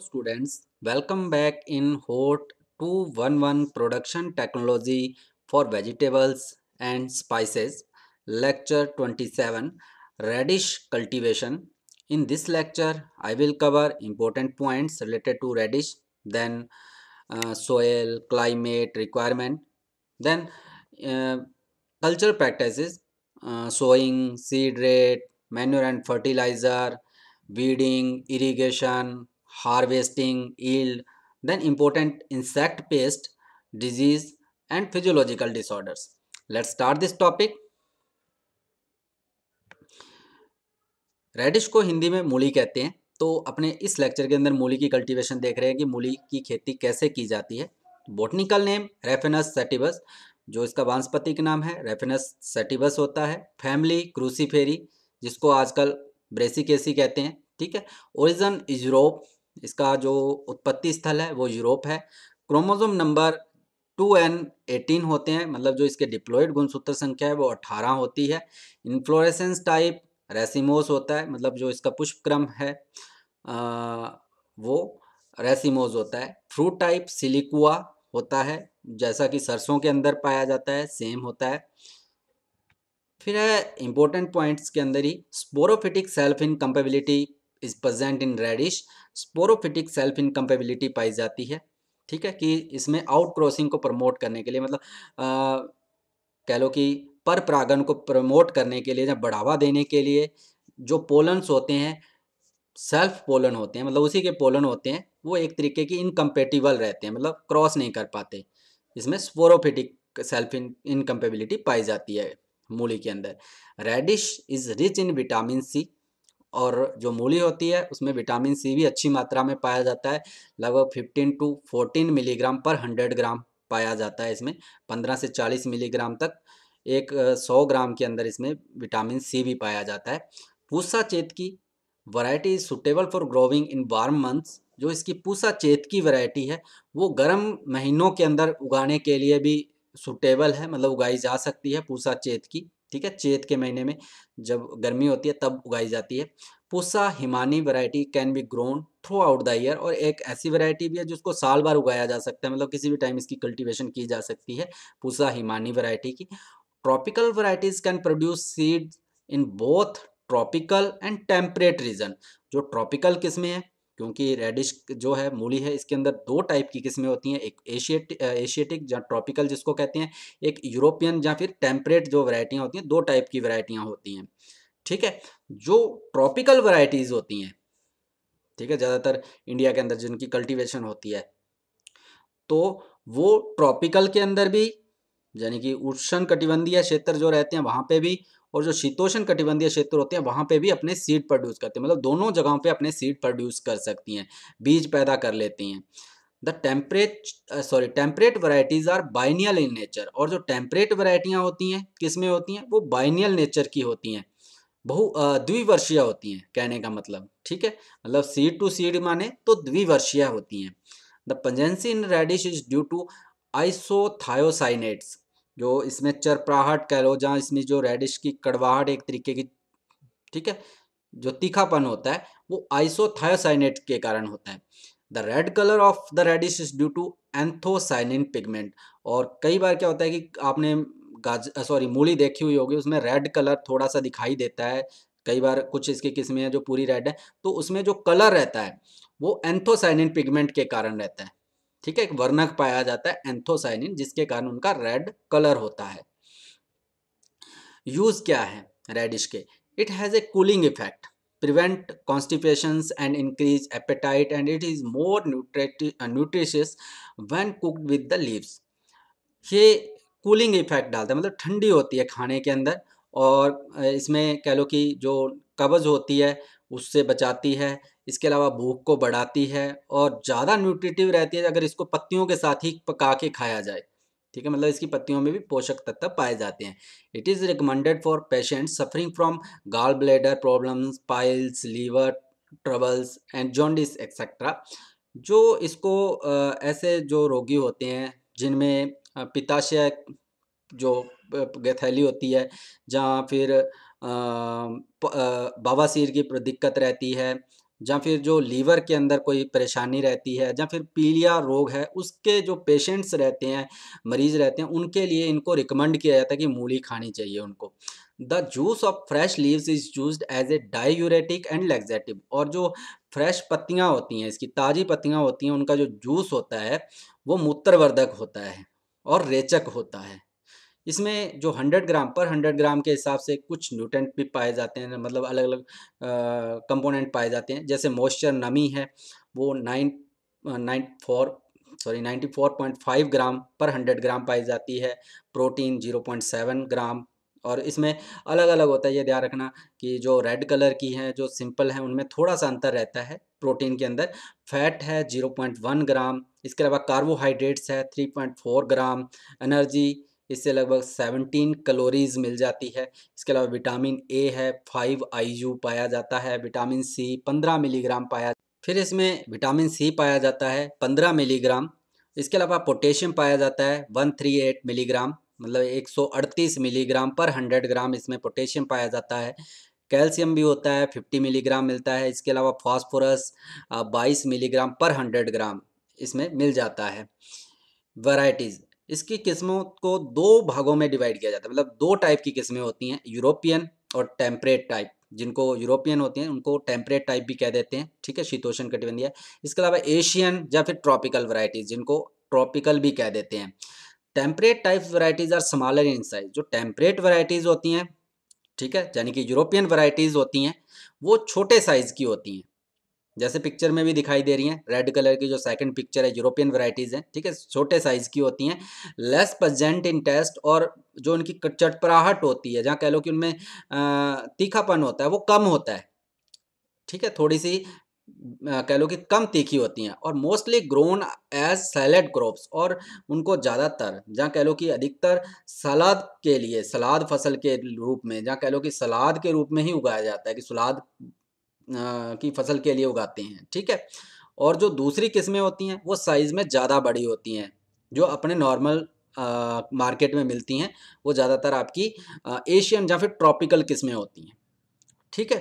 students, welcome back in HOT 211 Production Technology for Vegetables and Spices, Lecture 27, Radish Cultivation. In this lecture, I will cover important points related to radish, then uh, soil, climate, requirement, then uh, culture practices, uh, sowing, seed rate, manure and fertilizer, weeding, irrigation, harvesting, yield, then important insect pest, disease and physiological disorders. Let's start this topic. Radish को हिंदी में मूली कहते हैं तो अपने इस lecture के अंदर मूली की कल्टीवेशन देख रहे हैं कि मूली की खेती कैसे की जाती है बोटनिकल नेम रेफेनस सेटिबस जो इसका वनस्पति का नाम है रेफेनस सेटिबस होता है फैमिली क्रूसीफेरी जिसको आजकल ब्रेसिकेसी कहते हैं ठीक है ओरिजन यूरोप इसका जो उत्पत्ति स्थल है वो यूरोप है chromosome number two N eighteen होते हैं मतलब जो इसके डिप्लोइड गुणसूत्र संख्या है वो अठारह होती है इन्फ्लोरेसेंस टाइप रेसिमोस होता है मतलब जो इसका पुष्प क्रम है आ, वो रेसिमोज होता है फ्रूट टाइप सिलिकुआ होता है जैसा कि सरसों के अंदर पाया जाता है सेम होता है फिर है इंपॉर्टेंट पॉइंट्स के अंदर ही sporophytic self incompatibility is present in radish sporophytic self incompatibility पाई जाती है ठीक है कि इसमें आउट क्रॉसिंग को प्रमोट करने के लिए मतलब कह लो कि पर परागन को प्रमोट करने के लिए या बढ़ावा देने के लिए जो पोलन्स होते हैं सेल्फ पोलन होते हैं मतलब उसी के पोलन होते हैं वो एक तरीके की इनकम्पेटिबल रहते हैं मतलब क्रॉस नहीं कर पाते इसमें स्पोरोफिटिक सेल्फ इनकम्पेबिलिटी पाई जाती है मूली के अंदर radish is rich in vitamin C और जो मूली होती है उसमें विटामिन सी भी अच्छी मात्रा में पाया जाता है लगभग fifteen to fourteen milligram per hundred gram पाया जाता है इसमें पंद्रह से चालीस मिलीग्राम तक एक सौ ग्राम के अंदर इसमें विटामिन सी भी पाया जाता है पूसा चेत की variety is suitable for growing in warm months जो इसकी पूसा चेत की वरायटी है वो गर्म महीनों के अंदर उगाने के लिए भी सुटेबल है मतलब उगाई जा सकती है पूसा चेत की ठीक है चेत के महीने में जब गर्मी होती है तब उगाई जाती है Pusa Himani variety can be grown throughout the year और एक ऐसी वैरायटी भी है जिसको साल भर उगाया जा सकता है मतलब किसी भी टाइम इसकी कल्टीवेशन की जा सकती है पुसा हिमानी वैरायटी की tropical varieties can produce seed in both tropical and temperate region जो ट्रॉपिकल किस्में हैं क्योंकि रेडिश जो है मूली है इसके अंदर दो टाइप की किस्में होती हैं एक एशियट एशियाटिक या ट्रॉपिकल जिसको कहते हैं एक यूरोपियन या फिर टेम्परेट जो वरायटियाँ होती हैं दो टाइप की वरायटियाँ होती हैं ठीक है जो ट्रॉपिकल वराइटीज़ होती हैं ठीक है ज़्यादातर इंडिया के अंदर जिनकी कल्टिवेशन होती है तो वो ट्रॉपिकल के अंदर भी यानी कि उष्ण कटिबंधीय क्षेत्र जो रहते हैं वहाँ पे भी और जो शीतोषण कटिबंधीय क्षेत्र होते हैं वहाँ पे भी अपने सीड प्रोड्यूस करते हैं मतलब दोनों जगहों पे अपने सीड प्रोड्यूस कर सकती हैं बीज पैदा कर लेती हैं the temperate sorry temperate varieties are biennial in nature और जो टेम्परेट वराइटियाँ होती हैं किस में होती हैं वो बाइनियल नेचर की होती हैं बहु द्विवर्षीय होती हैं कहने का मतलब ठीक है मतलब सीड टू सीड माने तो द्विवर्षीय होती हैं the pungency in radish is due to isothiocyanates जो इसमें चरपराहट कह लो जहाँ इसमें जो रेडिश की कड़वाहट एक तरीके की ठीक है जो तीखापन होता है वो आइसोथायोसाइनेट के कारण होता है the red colour of the radish is due to anthocyanin pigment और कई बार क्या होता है कि आपने गाज सॉरी मूली देखी हुई होगी उसमें रेड कलर थोड़ा सा दिखाई देता है कई बार कुछ इसकी किस्में हैं जो पूरी रेड है तो उसमें जो कलर रहता है वो एंथोसाइनिन पिगमेंट के कारण रहता है ठीक है एक वर्णक पाया जाता है एंथोसाइनिन जिसके कारण उनका रेड कलर होता है यूज क्या है रेडिश के it has a cooling effect prevent constipation and increase appetite and it is more uh, nutritious when cooked with the ये कूलिंग इफेक्ट डालता है मतलब ठंडी होती है खाने के अंदर और इसमें कह लो कि जो कब्ज़ होती है उससे बचाती है इसके अलावा भूख को बढ़ाती है और ज़्यादा न्यूट्रिटिव रहती है अगर इसको पत्तियों के साथ ही पका के खाया जाए ठीक है मतलब इसकी पत्तियों में भी पोषक तत्व पाए जाते हैं it is recommended for patient suffering from gall bladder problems piles liver troubles and jaundice etcetera जो इसको ऐसे जो रोगी होते हैं जिनमें पिताशय जो गैथैली होती है जहाँ फिर बवासीर की दिक्कत रहती है या फिर जो लीवर के अंदर कोई परेशानी रहती है या फिर पीलिया रोग है उसके जो पेशेंट्स रहते हैं मरीज़ रहते हैं उनके लिए इनको रिकमेंड किया जाता है कि मूली खानी चाहिए उनको the juice of fresh leaves is use as a diuretic and laxative और जो फ्रेश पत्तियाँ होती हैं इसकी ताज़ी पत्तियाँ होती हैं उनका जो जूस होता है वो मूत्रवर्धक होता है और रेचक होता है इसमें जो 100 ग्राम पर 100 ग्राम के हिसाब से कुछ न्यूट्रेंट भी पाए जाते हैं मतलब अलग अलग कंपोनेंट पाए जाते हैं जैसे मॉइस्चर नमी है वो nine nine four sorry ninety four point five gram per hundred gram पाई जाती है protein zero point seven gram और इसमें अलग अलग होता है ये ध्यान रखना कि जो रेड कलर की हैं जो सिंपल हैं उनमें थोड़ा सा अंतर रहता है प्रोटीन के अंदर फैट है जीरो पॉइंट वन ग्राम इसके अलावा कार्बोहाइड्रेट्स है three point four gram energy इससे लगभग 17 कैलोरीज मिल जाती है इसके अलावा विटामिन ए है 5 यू पाया जाता है विटामिन सी 15 मिलीग्राम पाया फिर इसमें विटामिन सी पाया जाता है 15 मिलीग्राम इसके अलावा पोटेशियम पाया जाता है 138 मिलीग्राम मतलब 138 मिलीग्राम पर 100 ग्राम इसमें पोटेशियम पाया जाता है कैल्शियम भी होता है फिफ्टी मिलीग्राम मिलता है इसके अलावा फॉस्फोरस बाईस मिलीग्राम पर हंड्रेड ग्राम इसमें मिल जाता है वराइटीज़ इसकी किस्मों को दो भागों में डिवाइड किया जाता है मतलब दो टाइप की किस्में होती हैं यूरोपियन और टेम्परेट टाइप जिनको यूरोपियन होते हैं उनको टेम्परेट टाइप भी कह देते हैं ठीक है शीतोषण कटिबंधीय इसके अलावा एशियन या फिर ट्रॉपिकल वराइटीज़ जिनको ट्रॉपिकल भी कह देते हैं temperate type varieties are smaller in size जो टेम्परेट वराइटीज़ होती हैं ठीक है यानी कि यूरोपियन वराइटीज़ होती हैं वो छोटे साइज़ की होती हैं जैसे पिक्चर में भी दिखाई दे रही है रेड कलर की जो सेकंड पिक्चर है यूरोपियन वैरायटीज़ हैं ठीक है छोटे साइज़ की होती हैं लेस प्रजेंट इन टेस्ट और जो उनकी चटपराहट होती है जहाँ कह लो कि उनमें तीखापन होता है वो कम होता है ठीक है थोड़ी सी कह लो कि कम तीखी होती हैं और mostly grown as salad crops और उनको ज़्यादातर जहाँ कह लो कि अधिकतर सलाद के लिए सलाद फसल के रूप में जहाँ कह लो कि सलाद के रूप में ही उगाया जाता है कि सलाद की फसल के लिए उगाते हैं ठीक है और जो दूसरी किस्में होती हैं वो साइज़ में ज़्यादा बड़ी होती हैं जो अपने नॉर्मल मार्केट में मिलती हैं वो ज़्यादातर आपकी एशियन या फिर ट्रॉपिकल किस्में होती हैं ठीक है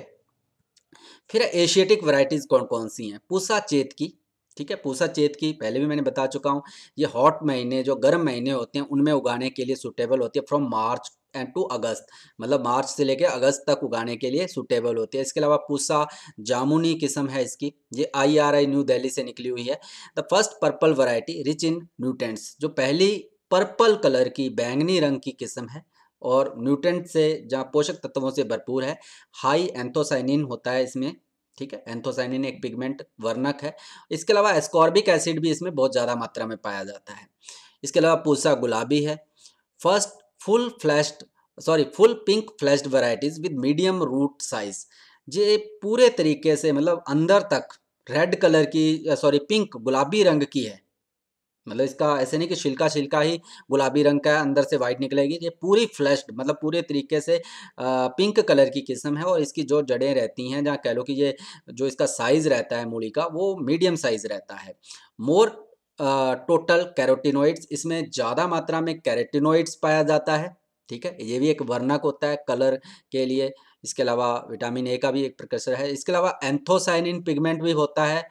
फिर एशियाटिक वराइटीज़ कौन कौन सी हैं पूसा चेत की ठीक है पूसा चेत की पहले भी मैंने बता चुका हूँ ये हॉट महीने जो गर्म महीने होते हैं उनमें उगाने के लिए सुटेबल होती है from March end to August मतलब मार्च से लेकर अगस्त तक उगाने के लिए सुटेबल होती है इसके अलावा पूसा जामुनी किस्म है इसकी ये I R I New Delhi से निकली हुई है the first purple variety rich in nutrients जो पहली पर्पल कलर की बैंगनी रंग की किस्म है और न्यूट्रेंट से जहाँ पोषक तत्वों से भरपूर है हाई एंथोसाइनिन होता है इसमें ठीक है एंथोसाइनिन एक पिगमेंट वर्णक है इसके अलावा एस्कॉर्बिक एसिड भी इसमें बहुत ज़्यादा मात्रा में पाया जाता है इसके अलावा पूसा गुलाबी है first full fleshed sorry full pink fleshed varieties with medium root size ये पूरे तरीके से मतलब अंदर तक रेड कलर की सॉरी पिंक गुलाबी रंग की है मतलब इसका ऐसे नहीं कि छिलका छिलका ही गुलाबी रंग का है अंदर से वाइट निकलेगी ये पूरी फ्लैश्ड मतलब पूरे तरीके से पिंक कलर की किस्म है और इसकी जो जड़ें रहती हैं जहाँ कह लो कि ये जो इसका साइज़ रहता है मूली का वो मीडियम साइज़ रहता है मोर टोटल कैरोटिनोइड्स इसमें ज़्यादा मात्रा में कैरेटिनोइड्स पाया जाता है ठीक है ये भी एक वर्णक होता है कलर के लिए इसके अलावा विटामिन ए का भी एक प्रकसर है इसके अलावा एंथोसाइनिन पिगमेंट भी होता है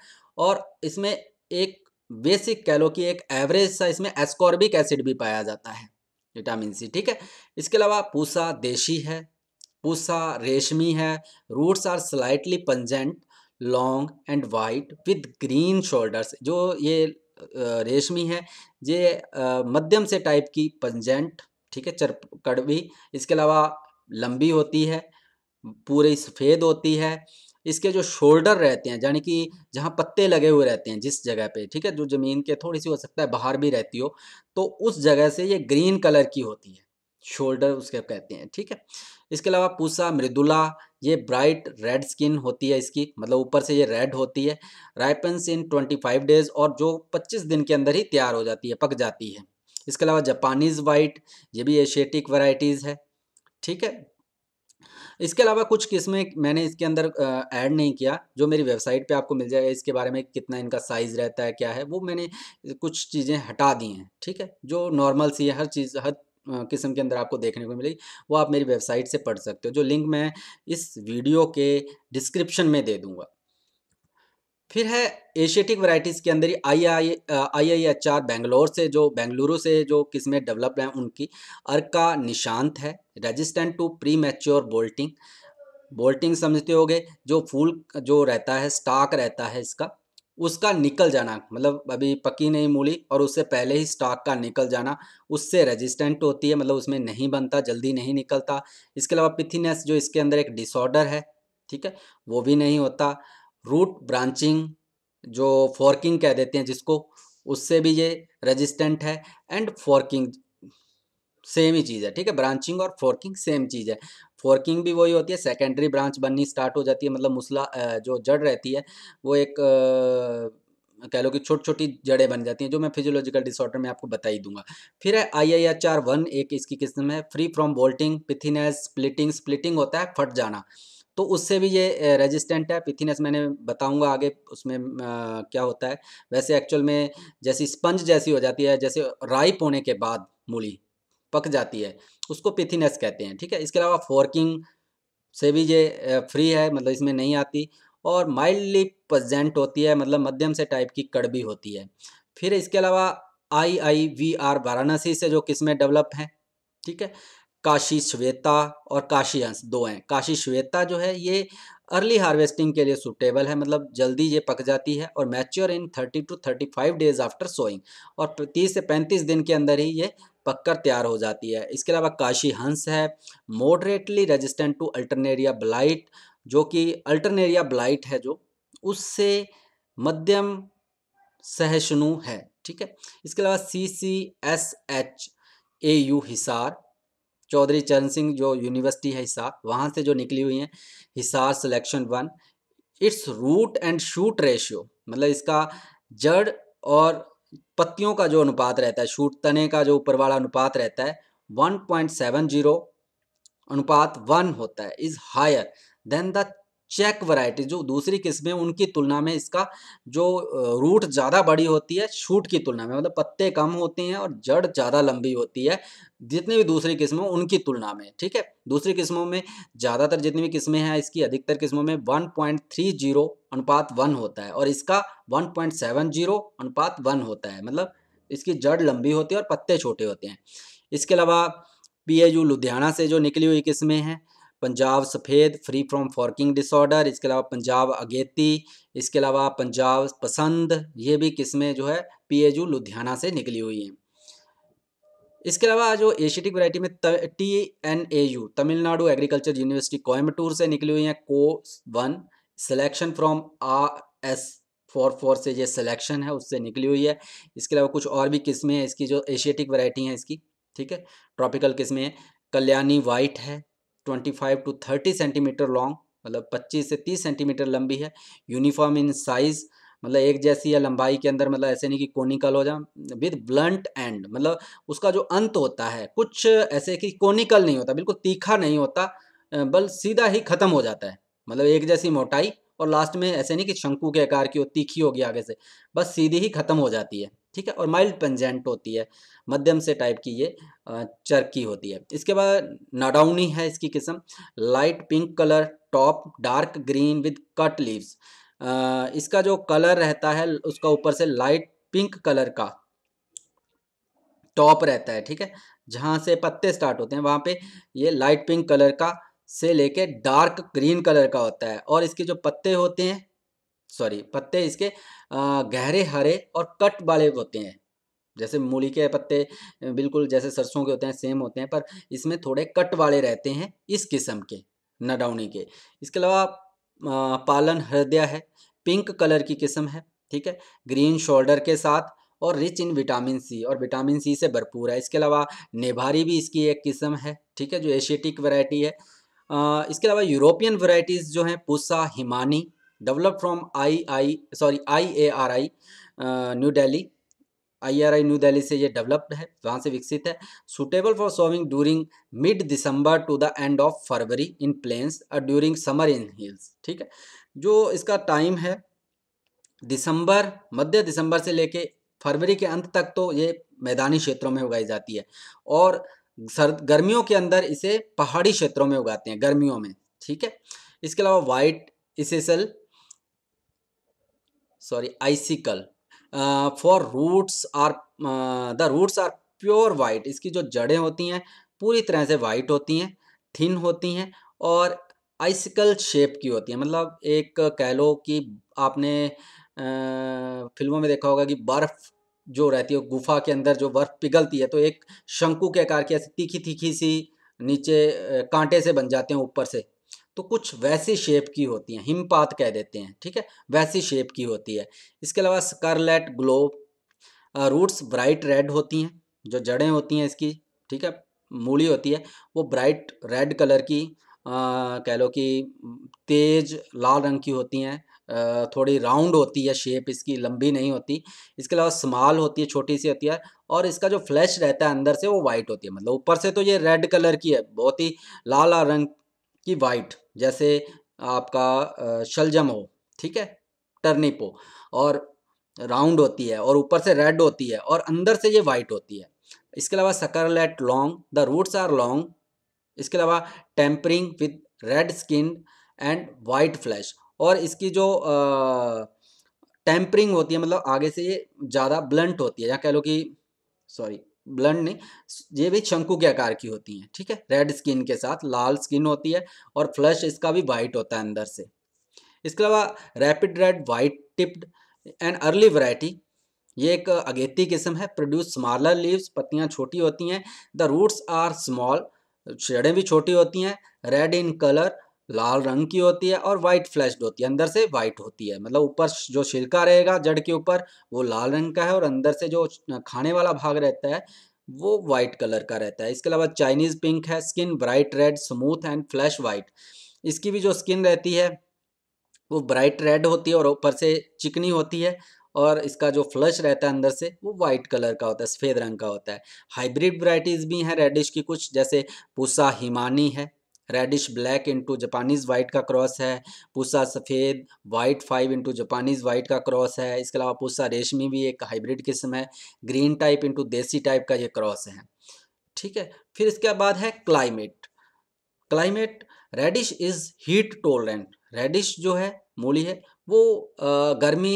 और इसमें एक बेसिक कह लो कि एक एवरेज सा इसमें एस्कॉर्बिक एसिड भी पाया जाता है विटामिन सी ठीक है इसके अलावा पूसा देशी है पूसा रेशमी है roots are slightly pungent long and white with green shoulders जो ये रेशमी है ये मध्यम से टाइप की पंजेंट ठीक है चर कड़वी इसके अलावा लंबी होती है पूरी सफ़ेद होती है इसके जो शोल्डर रहते हैं यानी कि जहाँ पत्ते लगे हुए रहते हैं जिस जगह पे ठीक है जो ज़मीन के थोड़ी सी हो सकता है बाहर भी रहती हो तो उस जगह से ये ग्रीन कलर की होती है शोल्डर उसके कहते हैं ठीक है इसके अलावा पूसा मृदुला ये ब्राइट रेड स्किन होती है इसकी मतलब ऊपर से ये रेड होती है ripens in twenty five days और जो पच्चीस दिन के अंदर ही तैयार हो जाती है पक जाती है इसके अलावा जापानीज़ वाइट ये भी एशियाटिक वैरायटीज़ है ठीक है इसके अलावा कुछ किस्में मैंने इसके अंदर ऐड नहीं किया जो मेरी वेबसाइट पे आपको मिल जाएगा इसके बारे में कितना इनका साइज़ रहता है क्या है वो मैंने कुछ चीज़ें हटा दी हैं ठीक है जो नॉर्मल सी है हर चीज़ हर किस्म के अंदर आपको देखने को मिलेगी वो आप मेरी वेबसाइट से पढ़ सकते हो जो लिंक मैं इस वीडियो के डिस्क्रिप्शन में दे दूँगा फिर है एशियाटिक वराइटीज़ के अंदर ही I I I I H R Bangalore से जो बेंगलुरु से जो किस्में डेवलप हैं उनकी अर्का निशांत है resistant to premature bolting bolting समझते होगे जो फूल जो रहता है स्टाक रहता है इसका उसका निकल जाना मतलब अभी पकी नहीं मूली और उससे पहले ही स्टॉक का निकल जाना उससे रेजिस्टेंट होती है मतलब उसमें नहीं बनता जल्दी नहीं निकलता इसके अलावा पिथिनेस जो इसके अंदर एक डिसऑर्डर है ठीक है वो भी नहीं होता रूट ब्रांचिंग जो फोर्किंग कह देते हैं जिसको उससे भी ये रेजिस्टेंट है एंड फोर्किंग सेम ही चीज़ है ठीक है ब्रांचिंग और फोर्किंग सेम चीज़ है फोर्किंग भी वही होती है सेकेंडरी ब्रांच बननी स्टार्ट हो जाती है मतलब मुसला जो जड़ रहती है वो एक कह लो कि छोटी छोटी जड़ें बन जाती हैं जो मैं फिजियोलॉजिकल डिसऑर्डर में आपको बता ही दूंगा फिर है I I H R one एक इसकी किस्म है free from bolting pithiness splitting splitting होता है फट जाना तो उससे भी ये रेजिस्टेंट है पिथिनेस मैंने बताऊंगा आगे उसमें आ, क्या होता है वैसे एक्चुअल में जैसी स्पंज जैसी हो जाती है जैसे राइप होने के बाद मूली पक जाती है उसको पिथिनेस कहते हैं ठीक है इसके अलावा फोर्किंग से भी ये फ्री है मतलब इसमें नहीं आती और माइल्डली प्रजेंट होती है मतलब मध्यम से टाइप की कड़बी होती है फिर इसके अलावा I I V R Varanasi से जो किस्में डेवलप हैं ठीक है काशी श्वेता और काशी हंस दो हैं काशी श्वेता जो है ये अर्ली हार्वेस्टिंग के लिए सुटेबल है मतलब जल्दी ये पक जाती है और mature in thirty two thirty five days after sowing और तीस से पैंतीस दिन के अंदर ही ये पककर तैयार हो जाती है इसके अलावा काशी हंस है moderately resistant to alternaria blight जो कि अल्टरनेरिया ब्लाइट है जो उससे मध्यम सहिष्णु है ठीक है इसके अलावा C C S H A U Hisar Chaudhary Charan Singh जो यूनिवर्सिटी है हिसार वहाँ से जो निकली हुई हैं Hisar selection one it's root and shoot ratio मतलब इसका जड़ और पत्तियों का जो अनुपात रहता है शूट तने का जो ऊपर वाला अनुपात रहता है 1.70 अनुपात वन होता है is higher than the check variety जो दूसरी किस्में उनकी तुलना में इसका जो रूट ज़्यादा बड़ी होती है शूट की तुलना में मतलब पत्ते कम होते हैं और जड़ ज़्यादा लंबी होती है जितनी भी दूसरी किस्में उनकी तुलना में ठीक है दूसरी किस्मों में ज़्यादातर जितनी भी किस्में हैं इसकी अधिकतर किस्मों में वन अनुपात वन होता है और इसका वन अनुपात वन होता है मतलब इसकी जड़ लंबी होती है और पत्ते छोटे होते हैं इसके अलावा पी लुधियाना से जो निकली हुई किस्में हैं पंजाब सफ़ेद फ्री फ्रॉम फॉर्किंग डिसऑर्डर इसके अलावा पंजाब अगेती इसके अलावा पंजाब पसंद ये भी किस्में जो है पी लुधियाना से निकली हुई हैं इसके अलावा जो एशियटिक वैरायटी में T N A U Tamil Nadu agriculture university Coimbatore से निकली हुई हैं को one selection from ah S four four से ये सिलेक्शन है उससे निकली हुई है इसके अलावा कुछ और भी किस्में हैं इसकी जो एशियटिक वैरायटी हैं इसकी ठीक है ट्रॉपिकल किस्में हैं कल्याणी वाइट है 25 टू 30 सेंटीमीटर लॉन्ग मतलब 25 से 30 सेंटीमीटर लंबी है यूनिफॉर्म इन साइज़ मतलब एक जैसी या लंबाई के अंदर मतलब ऐसे नहीं कि कोनिकल हो जाए विद ब्लंट एंड मतलब उसका जो अंत होता है कुछ ऐसे कि कोनिकल नहीं होता बिल्कुल तीखा नहीं होता बल सीधा ही ख़त्म हो जाता है मतलब एक जैसी मोटाई और लास्ट में ऐसे नहीं कि शंकु के आकार की हो तीखी होगी आगे से बस सीधी ही ख़त्म हो जाती है ठीक है और माइल्ड पंजेंट होती है मध्यम से टाइप की ये चरकी होती है इसके बाद नडाउनी है इसकी किस्म light pink colour top dark green with cut leaves इसका जो कलर रहता है उसका ऊपर से लाइट पिंक कलर का टॉप रहता है ठीक है जहाँ से पत्ते स्टार्ट होते हैं वहाँ पे ये लाइट पिंक कलर का से लेके डार्क ग्रीन कलर का होता है और इसके जो पत्ते होते हैं सॉरी पत्ते इसके गहरे हरे और कट वाले होते हैं जैसे मूली के पत्ते बिल्कुल जैसे सरसों के होते हैं सेम होते हैं पर इसमें थोड़े कट वाले रहते हैं इस किस्म के नडाउनी के इसके अलावा पालन हृदय है पिंक कलर की किस्म है ठीक है ग्रीन शोल्डर के साथ और रिच इन विटामिन सी और विटामिन सी से भरपूर है इसके अलावा नेभारी भी इसकी एक किस्म है ठीक है जो एशियटिक वैरायटी है आ, इसके अलावा यूरोपियन वैरायटीज़ जो हैं Pusa Himani develop from I I sorry I A R I new daily I R I New Delhi से ये डेवलप्ड है वहाँ से विकसित है suitable for sowing during mid December two the end of February in planes और ड्यूरिंग समर इन हिल्स ठीक है जो इसका टाइम है दिसंबर मध्य दिसंबर से लेके फरवरी के अंत तक तो ये मैदानी क्षेत्रों में उगाई जाती है और सर्द गर्मियों के अंदर इसे पहाड़ी क्षेत्रों में उगाते हैं गर्मियों में ठीक है इसके अलावा white icicle sorry icicle for roots are the roots are pure white इसकी जो जड़ें होती हैं पूरी तरह से वाइट होती हैं थिन होती हैं और आइसिकल शेप की होती है मतलब एक कह लो कि आपने आ, uh, फिल्मों में देखा होगा कि बर्फ़ जो रहती है गुफा के अंदर जो बर्फ़ पिघलती है तो एक शंकु के आकार की ऐसी तीखी तीखी सी नीचे uh, कांटे से बन जाते हैं ऊपर से तो कुछ वैसी शेप की होती हैं हिमपात कह देते हैं ठीक है वैसी शेप की होती है इसके अलावा scarlet glow roots bright red होती हैं जो जड़ें होती हैं इसकी ठीक है मूली होती है वो ब्राइट रेड कलर की कह लो कि तेज लाल रंग की होती हैं थोड़ी राउंड होती है शेप इसकी लंबी नहीं होती इसके अलावा स्मॉल होती है छोटी सी होती है और इसका जो फ्लैश रहता है अंदर से वो वाइट होती है मतलब ऊपर से तो ये रेड कलर की है बहुत ही लाल रंग कि वाइट जैसे आपका शलजम हो ठीक है टर्निप हो और राउंड होती है और ऊपर से रेड होती है और अंदर से ये वाइट होती है इसके अलावा scarlet long the roots are long इसके अलावा tapering with red skin and white flesh और इसकी जो टेम्परिंग होती है मतलब आगे से ये ज़्यादा ब्लंट होती है या कह लो कि सॉरी ब्लंड नहीं ये भी शंकु के आकार की होती हैं ठीक है रेड स्किन के साथ लाल स्किन होती है और फ्लश इसका भी वाइट होता है अंदर से इसके अलावा rapid red white tipped and early variety ये एक अगेती किस्म है प्रोड्यूस स्मॉलर लीव्स पत्तियाँ छोटी होती हैं द रूट्स आर स्मॉल जड़ें भी छोटी होती हैं रेड इन कलर लाल रंग की होती है और वाइट फ्लैश्ड होती है अंदर से वाइट होती है मतलब ऊपर जो छिलका रहेगा जड़ के ऊपर वो लाल रंग का है और अंदर से जो खाने वाला भाग रहता है वो वाइट कलर का रहता है इसके अलावा चाइनीज़ पिंक है skin bright red smooth and flesh white इसकी भी जो स्किन रहती है वो ब्राइट रेड होती है और ऊपर से चिकनी होती है और इसका जो फ्लश रहता है अंदर से वो वाइट कलर का होता है सफ़ेद रंग का होता है हाइब्रिड वराइटीज़ भी हैं रेडिश की कुछ जैसे पूसा हिमानी है radish black into Japanese white का क्रॉस है Pusa Safed white five into Japanese white का क्रॉस है इसके अलावा पूसा रेशमी भी एक हाइब्रिड किस्म है green type into desi type का ये क्रॉस है ठीक है फिर इसके बाद है climate climate radish is heat tolerant radish जो है मूली है वो गर्मी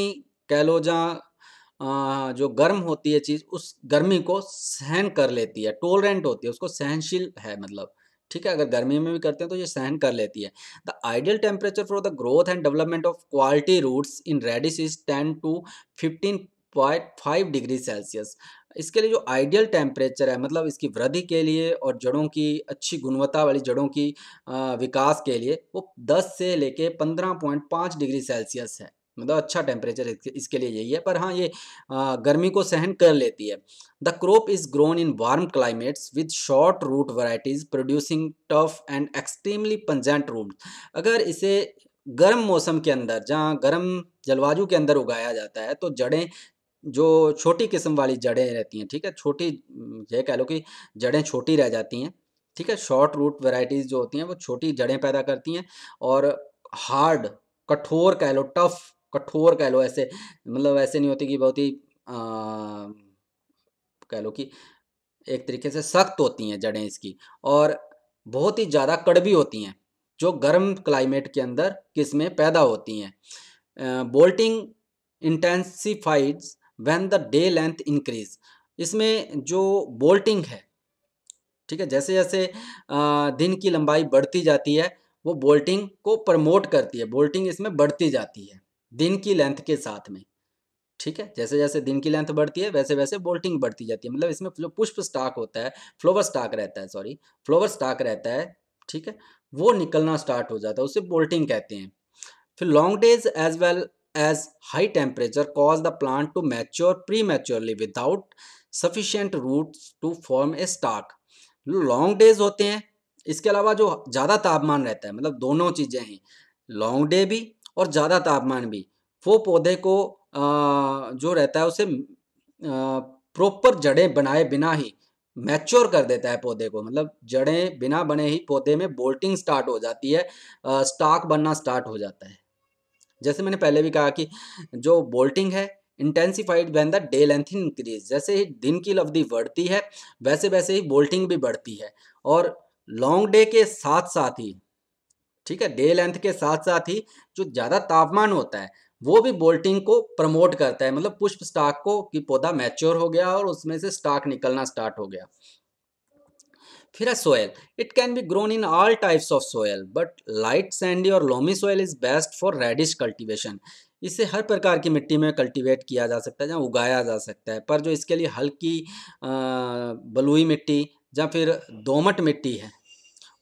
कह लो जहाँ जो गर्म होती है चीज़ उस गर्मी को सहन कर लेती है टोलरेंट होती है उसको सहनशील है मतलब ठीक है अगर गर्मी में भी करते हैं तो ये सहन कर लेती है the ideal temperature for the growth and development of quality roots in radish is ten to fifteen point five degree Celsius इसके लिए जो आइडियल टेम्परेचर है मतलब इसकी वृद्धि के लिए और जड़ों की अच्छी गुणवत्ता वाली जड़ों की विकास के लिए वो 10 से लेके 15.5 डिग्री सेल्सियस है मतलब अच्छा टेम्परेचर इसके लिए यही है पर हाँ ये गर्मी को सहन कर लेती है the crop is grown in warm climates with short root varieties producing tough and extremely pungent root अगर इसे गर्म मौसम के अंदर जहाँ गर्म जलवायु के अंदर उगाया जाता है तो जड़ें जो छोटी किस्म वाली जड़ें रहती हैं ठीक है छोटी ये कह लो कि जड़ें छोटी रह जाती हैं ठीक है शॉर्ट रूट वराइटीज जो होती हैं वो छोटी जड़ें पैदा करती हैं और हार्ड कठोर कह लो टफ़ कठोर कह लो ऐसे मतलब ऐसे नहीं होती कि बहुत ही कह लो कि एक तरीके से सख्त होती हैं जड़ें इसकी और बहुत ही ज़्यादा कड़वी होती हैं जो गर्म क्लाइमेट के अंदर किस्में पैदा होती हैं bolting intensifies when the day length increase इसमें जो बोल्टिंग है ठीक है जैसे जैसे दिन की लंबाई बढ़ती जाती है वो बोल्टिंग को प्रमोट करती है बोल्टिंग इसमें बढ़ती जाती है दिन की लेंथ के साथ में ठीक है जैसे जैसे दिन की लेंथ बढ़ती है वैसे वैसे बोल्टिंग बढ़ती जाती है मतलब इसमें पुष्प स्टाक होता है फ्लोवर स्टाक रहता है सॉरी फ्लोवर स्टाक रहता है ठीक है वो निकलना स्टार्ट हो जाता है उसे बोल्टिंग कहते हैं फिर long days as well as high temperature cause the plant to mature prematurely without sufficient root to form a stalk long days होते हैं इसके अलावा जो ज़्यादा तापमान रहता है मतलब दोनों चीज़ें हैं लॉन्ग डे भी और ज़्यादा तापमान भी वो पौधे को जो रहता है उसे प्रॉपर जड़ें बनाए बिना ही मैच्योर कर देता है पौधे को मतलब जड़ें बिना बने ही पौधे में बोल्टिंग स्टार्ट हो जाती है स्टाक बनना स्टार्ट हो जाता है जैसे मैंने पहले भी कहा कि जो बोल्टिंग है intensified when the day length increase जैसे ही दिन की अवधि बढ़ती है वैसे वैसे ही बोल्टिंग भी बढ़ती है और लॉन्ग डे के साथ साथ ही ठीक है डे लेंथ के साथ साथ ही जो ज़्यादा तापमान होता है वो भी बोल्टिंग को प्रमोट करता है मतलब पुष्प स्टाक को कि पौधा मैच्योर हो गया और उसमें से स्टाक निकलना स्टार्ट हो गया फिर है soil it can be grown in all types of soil but light sandy और loamy soil is best for radish cultivation इसे हर प्रकार की मिट्टी में कल्टीवेट किया जा सकता है जहाँ उगाया जा सकता है पर जो इसके लिए हल्की बलुई मिट्टी या फिर दोमट मिट्टी है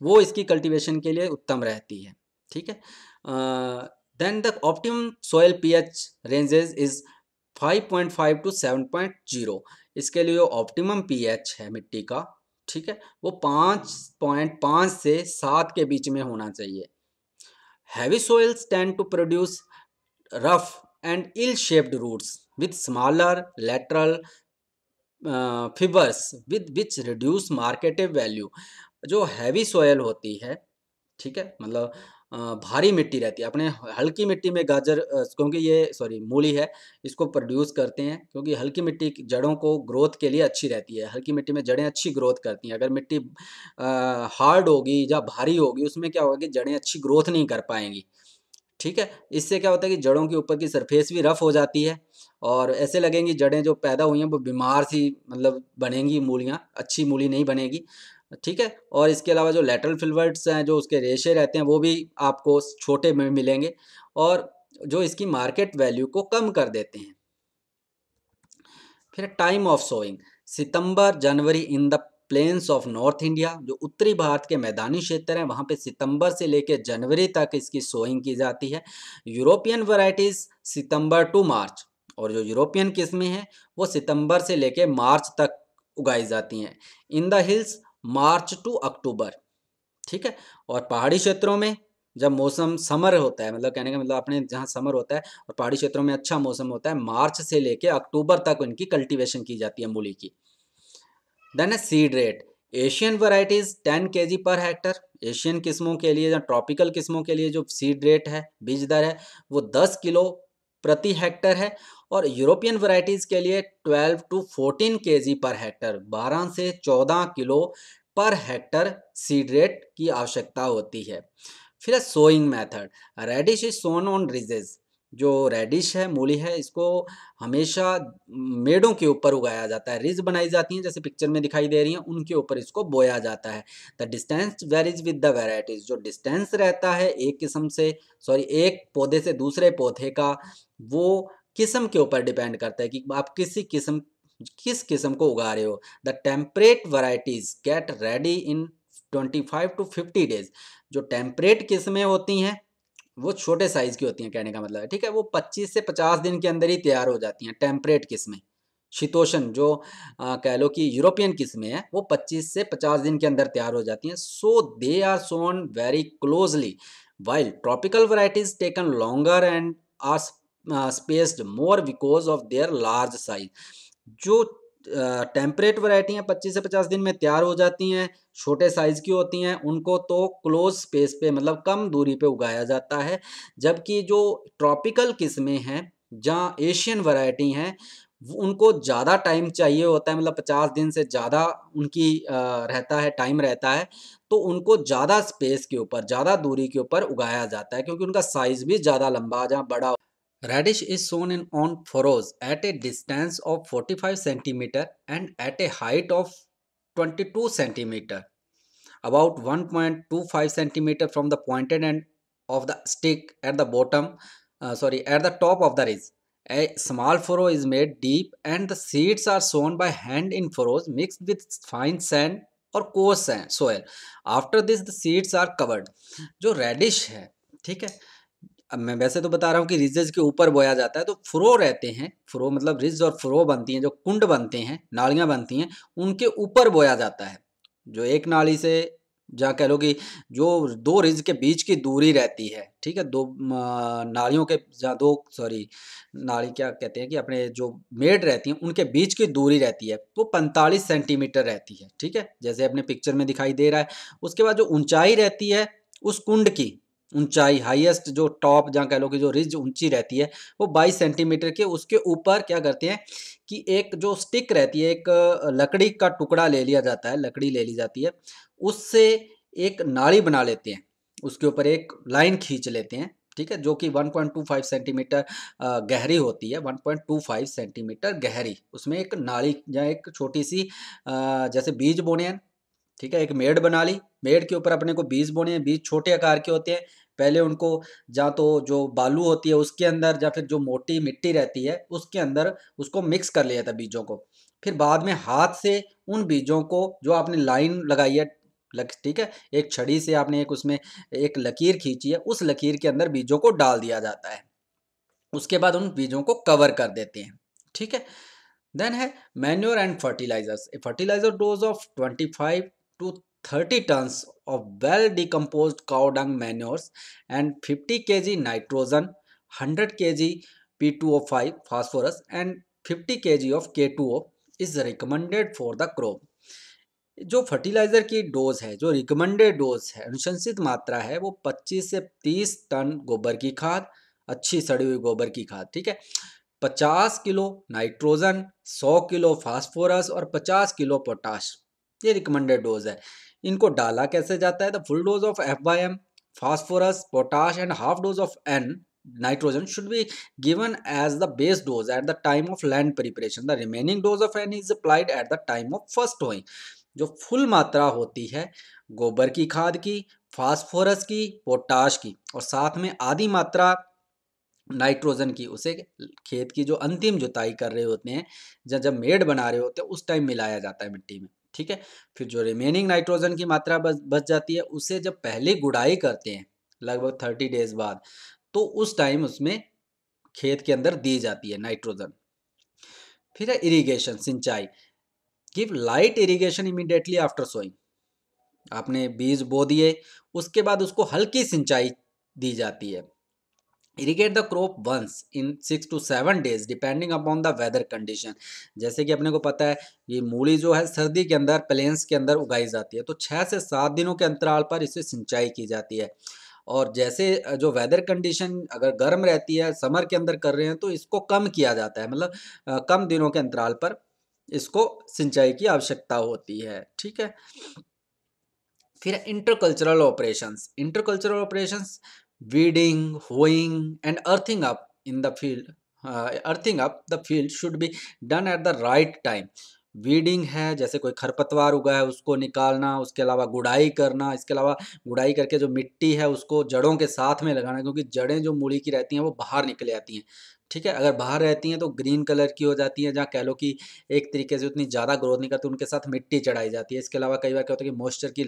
वो इसकी कल्टीवेशन के लिए उत्तम रहती है ठीक है then the optimum soil pH ranges is 5.5 to 7.0 इसके लिए जो ऑप्टिमम पीएच है मिट्टी का ठीक है वो पाँच पॉइंट पाँच से सात के बीच में होना चाहिए heavy soils tend to produce rough and ill shaped roots with smaller lateral fibres with which reduce reduce value जो हैवी सॉयल होती है ठीक है मतलब भारी मिट्टी रहती है अपने हल्की मिट्टी में गाजर क्योंकि ये सॉरी मूली है इसको प्रोड्यूस करते हैं क्योंकि हल्की मिट्टी जड़ों को ग्रोथ के लिए अच्छी रहती है हल्की मिट्टी में जड़ें अच्छी ग्रोथ करती हैं अगर मिट्टी हार्ड होगी या भारी होगी उसमें क्या होगा कि जड़ें अच्छी ग्रोथ नहीं कर पाएंगी ठीक है इससे क्या होता है कि जड़ों के ऊपर की सरफेस भी रफ़ हो जाती है और ऐसे लगेंगी जड़ें जो पैदा हुई हैं वो बीमार सी मतलब बनेंगी मूलियाँ अच्छी मूली नहीं बनेगी ठीक है और इसके अलावा जो लेटरल फिलवर्ट्स हैं जो उसके रेशे रहते हैं वो भी आपको छोटे में मिलेंगे और जो इसकी मार्केट वैल्यू को कम कर देते हैं फिर time of sowing September January in the plains of north India जो उत्तरी भारत के मैदानी क्षेत्र हैं वहाँ पे सितंबर से लेकर जनवरी तक इसकी सोइंग की जाती है European varieties September to March और जो यूरोपियन किस्में हैं वो सितंबर से लेकर मार्च तक उगाई जाती हैं in the hills March to October ठीक है और पहाड़ी क्षेत्रों में जब मौसम समर होता है मतलब कहने का मतलब अपने जहाँ समर होता है और पहाड़ी क्षेत्रों में अच्छा मौसम होता है मार्च से लेके अक्टूबर तक इनकी कल्टीवेशन की जाती है मूली की then seed rate Asian varieties ten K G per Hector Asian किस्मों के लिए या ट्रॉपिकल किस्मों के लिए जो सीड रेट है बीज दर है वो दस किलो प्रति हेक्टर है और यूरोपियन वैरायटीज़ के लिए 12 टू 14 के पर हेक्टर 12 से 14 kilo per Hector seed rate की आवश्यकता होती है फिर sowing method radish is sown on ridges जो रेडिश है मूली है इसको हमेशा मेडों के ऊपर उगाया जाता है रिज बनाई जाती हैं जैसे पिक्चर में दिखाई दे रही हैं उनके ऊपर इसको बोया जाता है the distance varies with the varieties जो डिस्टेंस रहता है एक किस्म से सॉरी एक पौधे से दूसरे पौधे का वो किस्म के ऊपर डिपेंड करता है कि आप किसी किस्म किस किस्म को उगा रहे हो the temperate varieties get ready in 25 to 50 days जो टेम्परेट किस्में होती हैं वो छोटे साइज़ की होती हैं कहने का मतलब है ठीक है वो 25 से 50 दिन के अंदर ही तैयार हो जाती हैं टेम्परेट किस्में शीतोषण जो आ, कह लो कि यूरोपियन किस्में हैं वो 25 से 50 दिन के अंदर तैयार हो जाती हैं so they are sown very closely while tropical varieties taken longer and are spaced more because of their large size जो टेम्परेट uh, वैरायटी हैं से पचास दिन में तैयार हो जाती हैं छोटे साइज़ की होती हैं उनको तो क्लोज स्पेस पे मतलब कम दूरी पे उगाया जाता है जबकि जो ट्रॉपिकल किस्में हैं जहाँ एशियन वरायटी हैं उनको ज़्यादा टाइम चाहिए होता है मतलब पचास दिन से ज़्यादा उनकी uh, रहता है टाइम रहता है तो उनको ज़्यादा स्पेस के ऊपर ज़्यादा दूरी के ऊपर उगाया जाता है क्योंकि उनका साइज़ भी ज़्यादा लंबा जहाँ बड़ा Radish is sown in on furrows at a distance of 45 cm and at a height of 22 cm, about 1.25 cm from the pointed end of the stick at the bottom, uh, sorry, at the top of the ridge. A small furrow is made deep and the seeds are sown by hand in furrows mixed with fine sand or coarse soil. After this, the seeds are covered. Covered जो radish है ठीक है अब मैं वैसे तो बता रहा हूँ कि रिजेज के ऊपर बोया जाता है तो फ्रो रहते हैं फ्रो मतलब रिज और फ्रो बनती हैं जो कुंड बनते हैं नालियाँ बनती हैं उनके ऊपर बोया जाता है जो एक नाली से जहाँ कह लो कि जो दो रिज के बीच की दूरी रहती है ठीक है दो नालियों के जहाँ दो सॉरी नाली क्या कहते हैं कि अपने जो मेड रहती हैं उनके बीच की दूरी रहती है वो पैंतालीस सेंटीमीटर रहती है ठीक है जैसे अपने पिक्चर में दिखाई दे रहा है उसके बाद जो ऊंचाई रहती है उस कुंड की ऊंचाई हाईएस्ट जो टॉप जहाँ कह लो कि जो रिज ऊंची रहती है वो 22 सेंटीमीटर के उसके ऊपर क्या करते हैं कि एक जो स्टिक रहती है एक लकड़ी का टुकड़ा ले लिया जाता है लकड़ी ले ली जाती है उससे एक नाड़ी बना लेते हैं उसके ऊपर एक लाइन खींच लेते हैं ठीक है जो कि 1.25 सेंटीमीटर गहरी होती है 1.25 सेंटीमीटर गहरी उसमें एक नाली या एक छोटी सी जैसे बीज बोने हैं ठीक है एक मेड बना ली मेड के ऊपर अपने को बीज बोने हैं बीज छोटे आकार के होते हैं पहले उनको या तो जो बालू होती है उसके अंदर या फिर जो मोटी मिट्टी रहती है उसके अंदर उसको मिक्स कर लिया था बीजों को फिर बाद में हाथ से उन बीजों को जो आपने लाइन लगाई है लग ठीक है एक छड़ी से आपने एक उसमें एक लकीर खींची है उस लकीर के अंदर बीजों को डाल दिया जाता है उसके बाद उन बीजों को कवर कर देते हैं ठीक है देन है manure and fertilizers a fertilizer dose of twenty five to 30 tons of well decomposed cow dung manures and 50 kg nitrogen, 100 kg P2O5 phosphorus and 50 kg of K2O is recommended for the crop. जो fertilizer की dose है जो recommended dose है अनुशंसित मात्रा है वो 25 से 30 टन गोबर की खाद अच्छी सड़ी हुई गोबर की खाद ठीक है 50 किलो नाइट्रोजन 100 किलो फास्फोरस और 50 किलो पोटाश ये रिकमेंडेड डोज है इनको डाला कैसे जाता है the full dose of F Y M phosphorus potash and half dose of N nitrogen should be given as the base dose at the time of land preparation the remaining dose of N is applied at the time of first hoeing जो full मात्रा होती है गोबर की खाद की phosphorus की potash की और साथ में आधी मात्रा नाइट्रोजन की उसे खेत की जो अंतिम जुताई कर रहे होते हैं जब जब मेड़ बना रहे होते हैं उस टाइम मिलाया जाता है मिट्टी में ठीक है फिर जो रिमेनिंग नाइट्रोजन की मात्रा बच बच जाती है उसे जब पहले गुड़ाई करते हैं लगभग थर्टी डेज बाद तो उस टाइम उसमें खेत के अंदर दी जाती है नाइट्रोजन फिर है इरीगेशन सिंचाई give light irrigation immediately after sowing आपने बीज बो दिए उसके बाद उसको हल्की सिंचाई दी जाती है irrigate the crop once in six to seven days depending upon the weather condition जैसे कि अपने को पता है ये मूली जो है सर्दी के अंदर प्लेन्स के अंदर उगाई जाती है तो छः से सात दिनों के अंतराल पर इसे सिंचाई की जाती है और जैसे जो वेदर कंडीशन अगर गर्म रहती है समर के अंदर कर रहे हैं तो इसको कम किया जाता है मतलब कम दिनों के अंतराल पर इसको सिंचाई की आवश्यकता होती है ठीक है फिर intercultural operations intercultural operations weeding, hoeing and earthing up in the field, uh, earthing up the field should be done at the right time. Weeding है जैसे कोई खरपतवार उगा है उसको निकालना उसके अलावा गुड़ाई करना इसके अलावा गुड़ाई करके जो मिट्टी है उसको जड़ों के साथ में लगाना क्योंकि जड़ें जो मूली की रहती हैं वो बाहर निकले आती हैं ठीक है अगर बाहर रहती हैं तो ग्रीन कलर की हो जाती हैं जहाँ कह लो कि एक तरीके से उतनी ज़्यादा ग्रोथ नहीं करती उनके साथ मिट्टी चढ़ाई जाती है इसके अलावा कई बार क्या होता है कि मॉइस्चर की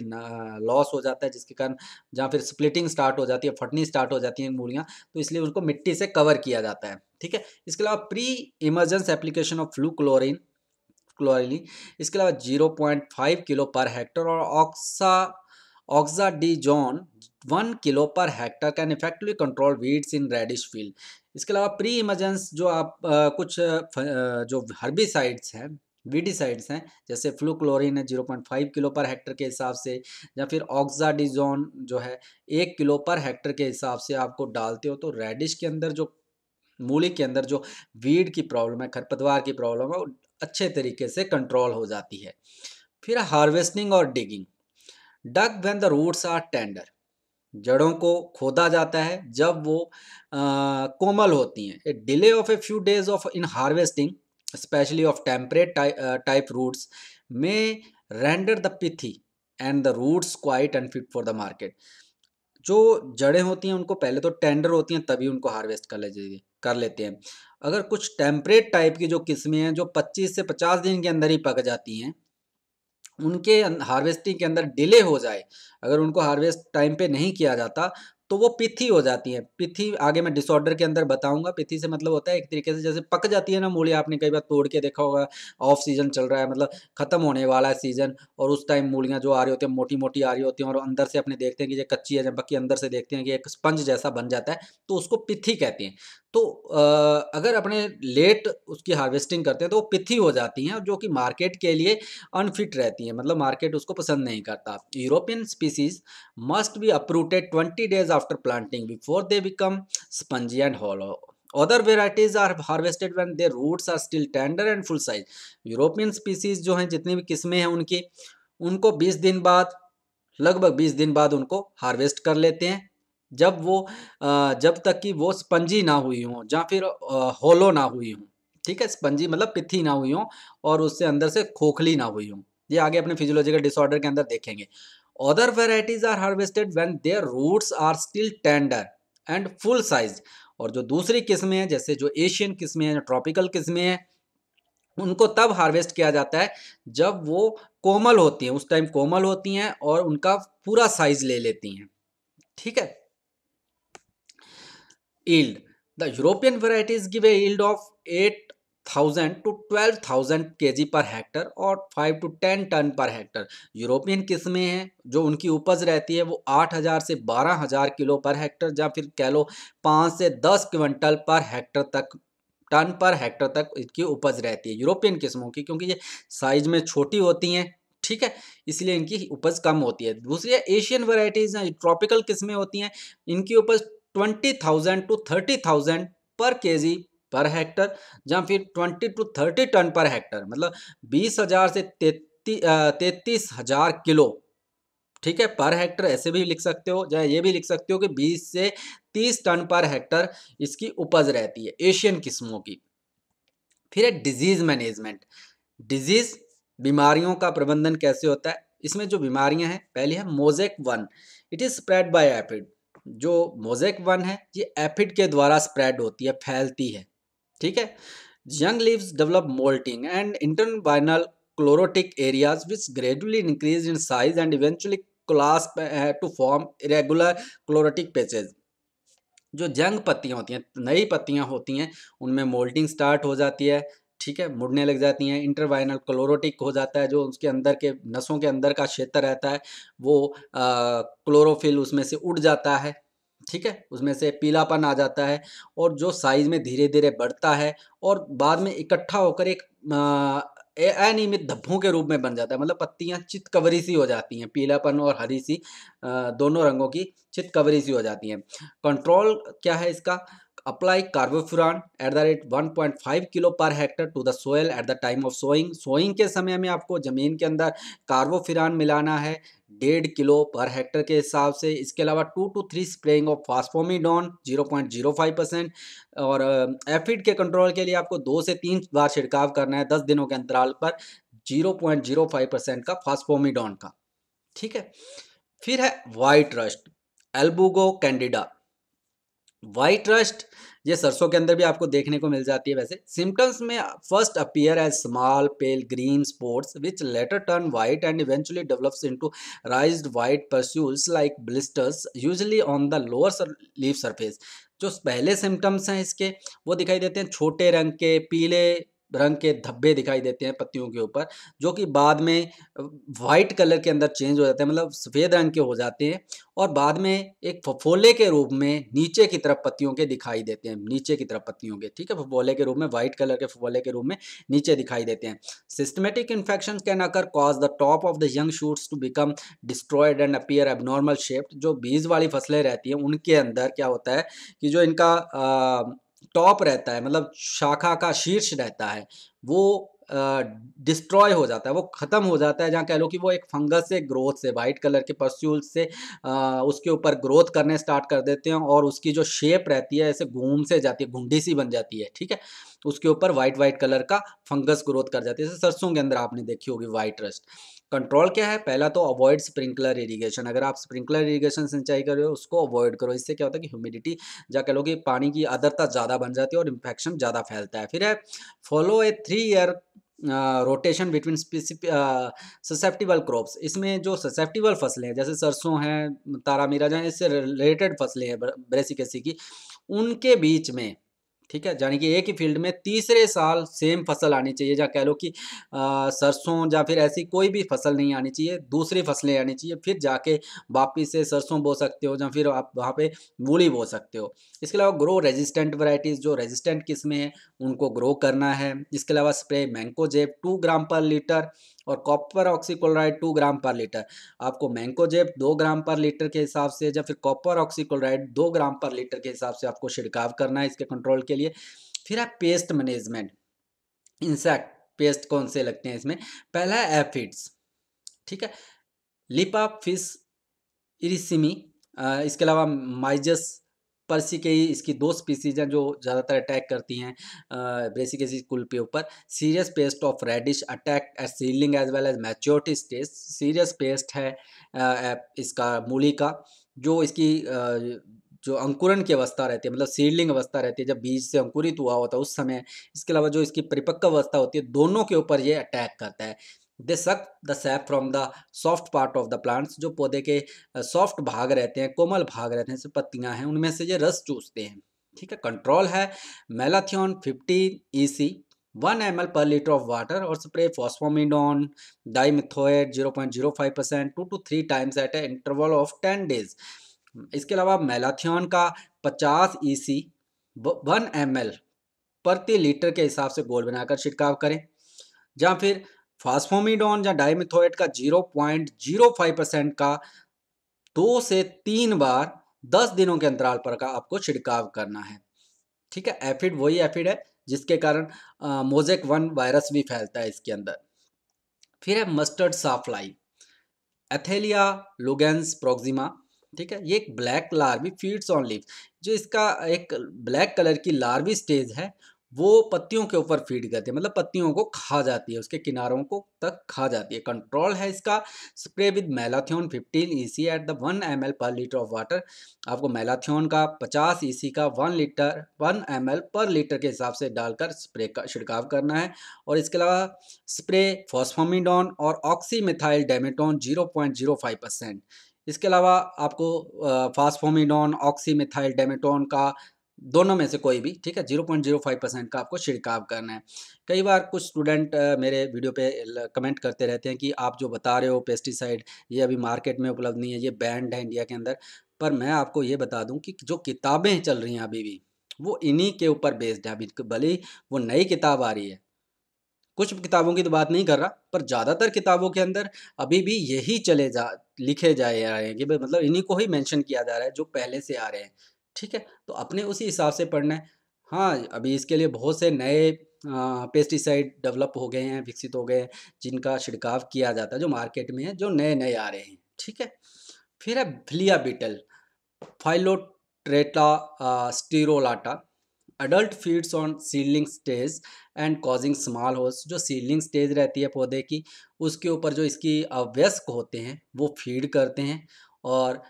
लॉस हो जाता है जिसके कारण जहाँ फिर स्प्लिटिंग स्टार्ट हो जाती है फटनी स्टार्ट हो जाती हैं मूलियाँ तो इसलिए उनको मिट्टी से कवर किया जाता है ठीक है इसके अलावा pre emergence application of fluchloralin क्लोरिली इसके अलावा zero point five kilo per hectare और oxa oxadiazon one kilo per hectare can effectively control weeds in radish field इसके अलावा प्री इमरजेंस जो आप आ, कुछ जो हर्बिसाइड्स हैं वीडिसाइड्स हैं जैसे फ्लूक्लोरिन है zero point five kilo per hectare के हिसाब से या फिर ऑक्साडिजोन जो है एक किलो पर हेक्टर के हिसाब से आपको डालते हो तो रेडिश के अंदर जो मूली के अंदर जो वीड की प्रॉब्लम है खरपतवार की प्रॉब्लम है वो अच्छे तरीके से कंट्रोल हो जाती है फिर हार्वेस्टिंग और digging dug when the roots are tender जड़ों को खोदा जाता है जब वो आ, कोमल होती हैं delay of a few days of in harvesting specially of temperate type roots में render the pithy and the roots quite and fit for the market जो जड़ें होती हैं उनको पहले तो टेंडर होती हैं तभी उनको हार्वेस्ट कर ले कर लेते हैं अगर कुछ टेम्परेट टाइप की जो किस्में हैं जो 25 से 50 दिन के अंदर ही पक जाती हैं उनके हार्वेस्टिंग अं-, के अंदर डिले हो जाए अगर उनको हार्वेस्ट टाइम पे नहीं किया जाता तो वो पिथी हो जाती है पिथी आगे मैं डिसऑर्डर के अंदर बताऊंगा पिथी से मतलब होता है एक तरीके से जैसे पक जाती है ना मूली आपने कई बार तोड़ के देखा होगा ऑफ सीजन चल रहा है मतलब खत्म होने वाला है सीजन और उस टाइम मूलियाँ जो आ रही होती हैं मोटी मोटी आ रही होती हैं और अंदर से अपने देखते हैं कि ये कच्ची है जब बाकी अंदर से देखते हैं कि एक स्पंज जैसा बन जाता है तो उसको पिथी कहते हैं तो अगर अपने लेट उसकी हार्वेस्टिंग करते हैं तो वो पिथी हो जाती हैं और जो कि मार्केट के लिए अनफिट रहती हैं मतलब मार्केट उसको पसंद नहीं करता European species must be uprooted twenty days after planting before they become spongy and hollow other varieties are harvested when their roots are still tender and full size European species जो हैं जितनी भी किस्में हैं उनकी उनको 20 दिन बाद लगभग 20 दिन बाद उनको हार्वेस्ट कर लेते हैं जब वो जब तक कि वो स्पंजी ना हुई हो या फिर होलो ना हुई हो ठीक है स्पंजी मतलब पिथी ना हुई हो और उससे अंदर से खोखली ना हुई हो ये आगे अपने फिजियोलॉजिकल डिसऑर्डर के अंदर देखेंगे other varieties are harvested when their roots are still tender and full size और जो दूसरी किस्में हैं जैसे जो एशियन किस्में हैं ट्रॉपिकल किस्में हैं उनको तब हार्वेस्ट किया जाता है जब वो कोमल होती हैं उस टाइम कोमल होती हैं और उनका पूरा साइज ले लेती हैं ठीक है yield. The European varieties give a yield of 8,000 to 12,000 kg per hectare और 5 to 10 ton per hectare European किस्में हैं जो उनकी उपज रहती है वो 8,000 से 12,000 किलो पर हेक्टर या फिर कह लो पाँच से 10 क्विंटल पर हेक्टर तक टन पर हेक्टर तक इसकी उपज रहती है यूरोपियन किस्मों की क्योंकि ये साइज में छोटी होती हैं ठीक है इसलिए इनकी उपज कम होती है दूसरी एशियन वैरायटीज हैं ट्रॉपिकल किस्में होती हैं इनकी उपज twenty thousand to thirty thousand per K G per hectare या फिर twenty to thirty ton per hectare मतलब बीस हज़ार से तैतीस हज़ार किलो ठीक है पर हेक्टर ऐसे भी लिख सकते हो या ये भी लिख सकते हो कि 20 से 30 टन पर हेक्टर इसकी उपज रहती है एशियन किस्मों की फिर है डिजीज मैनेजमेंट डिजीज बीमारियों का प्रबंधन कैसे होता है इसमें जो बीमारियां हैं पहली है mosaic one it is spread by aphid जो मोजेक वन है ये एफिड के द्वारा स्प्रेड होती है फैलती है ठीक है young leaves develop mottling and interveinal chlorotic areas which gradually increase in size and eventually coalesce to form regular chlorotic patches जो जंग पत्तियाँ होती हैं नई पत्तियाँ होती हैं उनमें मोल्टिंग स्टार्ट हो जाती है ठीक है मुड़ने लग जाती हैं इंटरवाइनल क्लोरोटिक हो जाता है जो उसके अंदर के नसों के अंदर का क्षेत्र रहता है वो क्लोरोफिल उसमें से उड़ जाता है ठीक है उसमें से पीलापन आ जाता है और जो साइज में धीरे धीरे बढ़ता है और बाद में इकट्ठा होकर एक अनियमित धब्बों के रूप में बन जाता है मतलब पत्तियां चितकवरी सी हो जाती हैं पीलापन और हरी सी दोनों रंगों की चितकवरी सी हो जाती हैं कंट्रोल क्या है इसका apply carbofuran at the rate 1.5 kilo per hectare to the soil at the time of sowing sowing के समय में आपको ज़मीन के अंदर कार्बोफिरान मिलाना है डेढ़ किलो पर हेक्टर के हिसाब से इसके अलावा two two three spraying of phosphamidon zero point zero five percent और एफिड uh, के कंट्रोल के लिए आपको दो से तीन बार छिड़काव करना है दस दिनों के अंतराल पर zero point zero five percent का फास्फोमीडॉन का ठीक है फिर है white rust albugo candida white rust ये सरसों के अंदर भी आपको देखने को मिल जाती है वैसे सिम्टम्स में first appear as small pale green sports which later turn white and eventually develops into raised white pustules like blisters usually on the lower leaf surface जो पहले सिम्टम्स हैं इसके वो दिखाई देते हैं छोटे रंग के पीले रंग के धब्बे दिखाई देते हैं पत्तियों के ऊपर जो कि बाद में वाइट कलर के अंदर चेंज हो जाते हैं मतलब सफ़ेद रंग के हो जाते हैं और बाद में एक फफोले के रूप में नीचे की तरफ पत्तियों के दिखाई देते हैं नीचे की तरफ पत्तियों के ठीक है फफोले के रूप में वाइट कलर के फफोले के रूप में नीचे दिखाई देते हैं systematic infection can occur cause the top of the young shoots to become destroyed and appear abnormal shaped जो बीज वाली फसलें रहती हैं उनके अंदर क्या होता है कि जो इनका आ, टॉप रहता है मतलब शाखा का शीर्ष रहता है वो डिस्ट्रॉय हो जाता है वो ख़त्म हो जाता है जहाँ कह लो कि वो एक फंगस से ग्रोथ से वाइट कलर के पर्स्यूल से आ, उसके ऊपर ग्रोथ करने स्टार्ट कर देते हैं और उसकी जो शेप रहती है ऐसे घूम से जाती है घुंडी सी बन जाती है ठीक है तो उसके ऊपर व्हाइट व्हाइट कलर का फंगस ग्रोथ कर जाती है जैसे सरसों के अंदर आपने देखी होगी व्हाइट रस्ट कंट्रोल क्या है पहला तो अवॉइड स्प्रिंकलर इरीगेशन अगर आप स्प्रिंकलर इरीगेशन सिंचाई कर रहे हो उसको अवॉइड करो इससे क्या होता है कि ह्यूमिडिटी जा कह लो कि पानी की आदरता ज़्यादा बन जाती है और इन्फेक्शन ज़्यादा फैलता है फिर है follow a three year rotation between susceptible crops इसमें जो ससेप्टिबल फसलें हैं जैसे सरसों हैं तारा जहाँ इससे रिलेटेड फसलें हैं ब्रेसिकेसी की उनके बीच में ठीक है यानी कि एक ही फील्ड में तीसरे साल सेम फसल आनी चाहिए या कह लो कि सरसों या फिर ऐसी कोई भी फसल नहीं आनी चाहिए दूसरी फसलें आनी चाहिए फिर जाके वापिस से सरसों बो सकते हो या फिर आप वहाँ पे मूली बो सकते हो इसके अलावा ग्रो रेजिस्टेंट वैरायटीज़ जो रेजिस्टेंट किस्में हैं उनको ग्रो करना है इसके अलावा स्प्रे मैंको जेब टू ग्राम पर लीटर और कॉपर ऑक्सीक्लोराइड टू ग्राम पर लीटर आपको मैंकोजेब दो ग्राम पर लीटर के हिसाब से या फिर कॉपर ऑक्सीक्लोराइड दो ग्राम पर लीटर के हिसाब से आपको छिड़काव करना है इसके कंट्रोल के लिए फिर है पेस्ट मैनेजमेंट इंसेक्ट पेस्ट कौन से लगते हैं इसमें पहला है एफिड्स ठीक है लिपा फिश इरिसिमी इसके अलावा माइजस पर्सी के ही इसकी दो स्पीसीज हैं जो ज़्यादातर अटैक करती हैं ब्रेसिकेसी कुल पे ऊपर serious pest of radish attack at seedling as well as maturity stage serious pest है आ, इसका मूली का जो इसकी आ, जो अंकुरण की अवस्था रहती है मतलब सीडलिंग अवस्था रहती है जब बीज से अंकुरित हुआ होता है उस समय इसके अलावा जो इसकी परिपक्व अवस्था होती है दोनों के ऊपर ये अटैक करता है they suck the sap from the soft part of the plants जो पौधे के सॉफ्ट भाग रहते हैं कोमल भाग रहते हैं जैसे पत्तियां हैं उनमें से ये रस चूसते हैं ठीक है कंट्रोल है malathion fifteen E e C one M L per litre of water और spray phosphamidon dimethoate zero point zero five percent two two three times at a interval of ten days इसके अलावा malathion का पचास E e C one M L प्रति लीटर के हिसाब से गोल बनाकर छिड़काव करें या फिर फास्फोमीडोन या डायमिथोएट का 0.05 परसेंट का दो से तीन बार दस दिनों के अंतराल पर का आपको छिड़काव करना है ठीक है एफिड वही एफिड है जिसके कारण मोजेक वन वायरस भी फैलता है इसके अंदर फिर है मस्टर्ड साफ्लाई एथेलिया लुगेंस प्रोक्सिमा ठीक है ये एक black larvae feeds on leave जो इसका एक ब्लैक कलर की लार्वी स्टेज है वो पत्तियों के ऊपर फीड करती है मतलब पत्तियों को खा जाती है उसके किनारों को तक खा जाती है कंट्रोल है इसका spray with malathion 15 EC at the 1 M per litre of water आपको मेलाथियोन का 50 ईसी e का 1 लीटर 1 एम पर लीटर के हिसाब से डालकर स्प्रे का छिड़काव करना है और इसके अलावा स्प्रे फॉस्फोमिडोन और ऑक्सीमिथाइल डेमेटोन फाइव परसेंट इसके अलावा आपको फास्फोमिडोन ऑक्सीमिथाइल डेमेटोन का दोनों में से कोई भी ठीक है zero point zero five percent का आपको छिड़काव करना है कई बार कुछ स्टूडेंट मेरे वीडियो पे कमेंट करते रहते हैं कि आप जो बता रहे हो पेस्टिसाइड ये अभी मार्केट में उपलब्ध नहीं है ये बैंड है इंडिया के अंदर पर मैं आपको ये बता दूं कि जो किताबें चल रही हैं अभी भी वो इन्हीं के ऊपर बेस्ड है अभी भले वो नई किताब आ रही है कुछ किताबों की तो बात नहीं कर रहा पर ज़्यादातर किताबों के अंदर अभी भी यही चले जा लिखे जाए जा रहे हैं कि मतलब इन्हीं को ही मेंशन किया जा रहा है जो पहले से आ रहे हैं ठीक है तो अपने उसी हिसाब से पढ़ना है हाँ अभी इसके लिए बहुत से नए पेस्टिसाइड डेवलप हो गए हैं विकसित हो गए हैं जिनका छिड़काव किया जाता है जो मार्केट में है जो नए नए आ रहे हैं ठीक है फिर है flea beetle Phyllotreta striolata adult feeds on seedling stage and causing small holes जो सीलिंग स्टेज रहती है पौधे की उसके ऊपर जो इसकी अवयस्क होते हैं वो फीड करते हैं और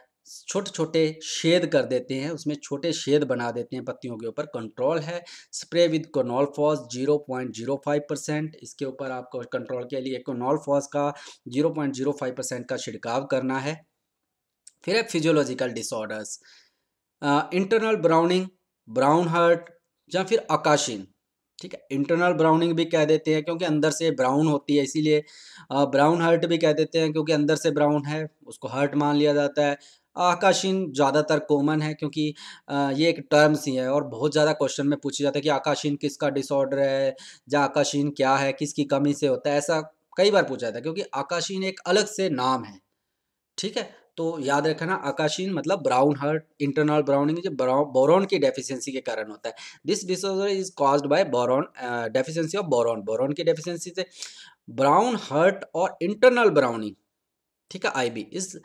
छोटे छोटे शेद कर देते हैं उसमें छोटे शेद बना देते हैं पत्तियों के ऊपर कंट्रोल है spray with quinalphos zero point zero five percent इसके ऊपर आपको कंट्रोल के लिए कोनॉल फॉस का zero point zero five percent का छिड़काव करना है फिर है physiological disorders internal browning brown heart या फिर अकाशीन ठीक है इंटरनल ब्राउनिंग भी कह देते हैं क्योंकि अंदर से ब्राउन होती है इसीलिए ब्राउन हर्ट भी कह देते हैं क्योंकि अंदर से ब्राउन है उसको हर्ट मान लिया जाता है आकाशीन ज़्यादातर कॉमन है क्योंकि ये एक टर्म्स ही है और बहुत ज़्यादा क्वेश्चन में पूछा जाता है कि आकाशीन किसका डिसऑर्डर है या आकाशीन क्या है किसकी कमी से होता है ऐसा कई बार पूछा जाता है क्योंकि आकाशीन एक अलग से नाम है ठीक है तो याद रखना आकाशीन मतलब ब्राउन हर्ट इंटरनल ब्राउनिंग जो बोरॉन की डेफिशिएंसी के कारण होता है this disorder is caused by boron deficiency of boron boron की डेफिशिएंसी से ब्राउन हर्ट और इंटरनल ब्राउनिंग ठीक है आईबी इस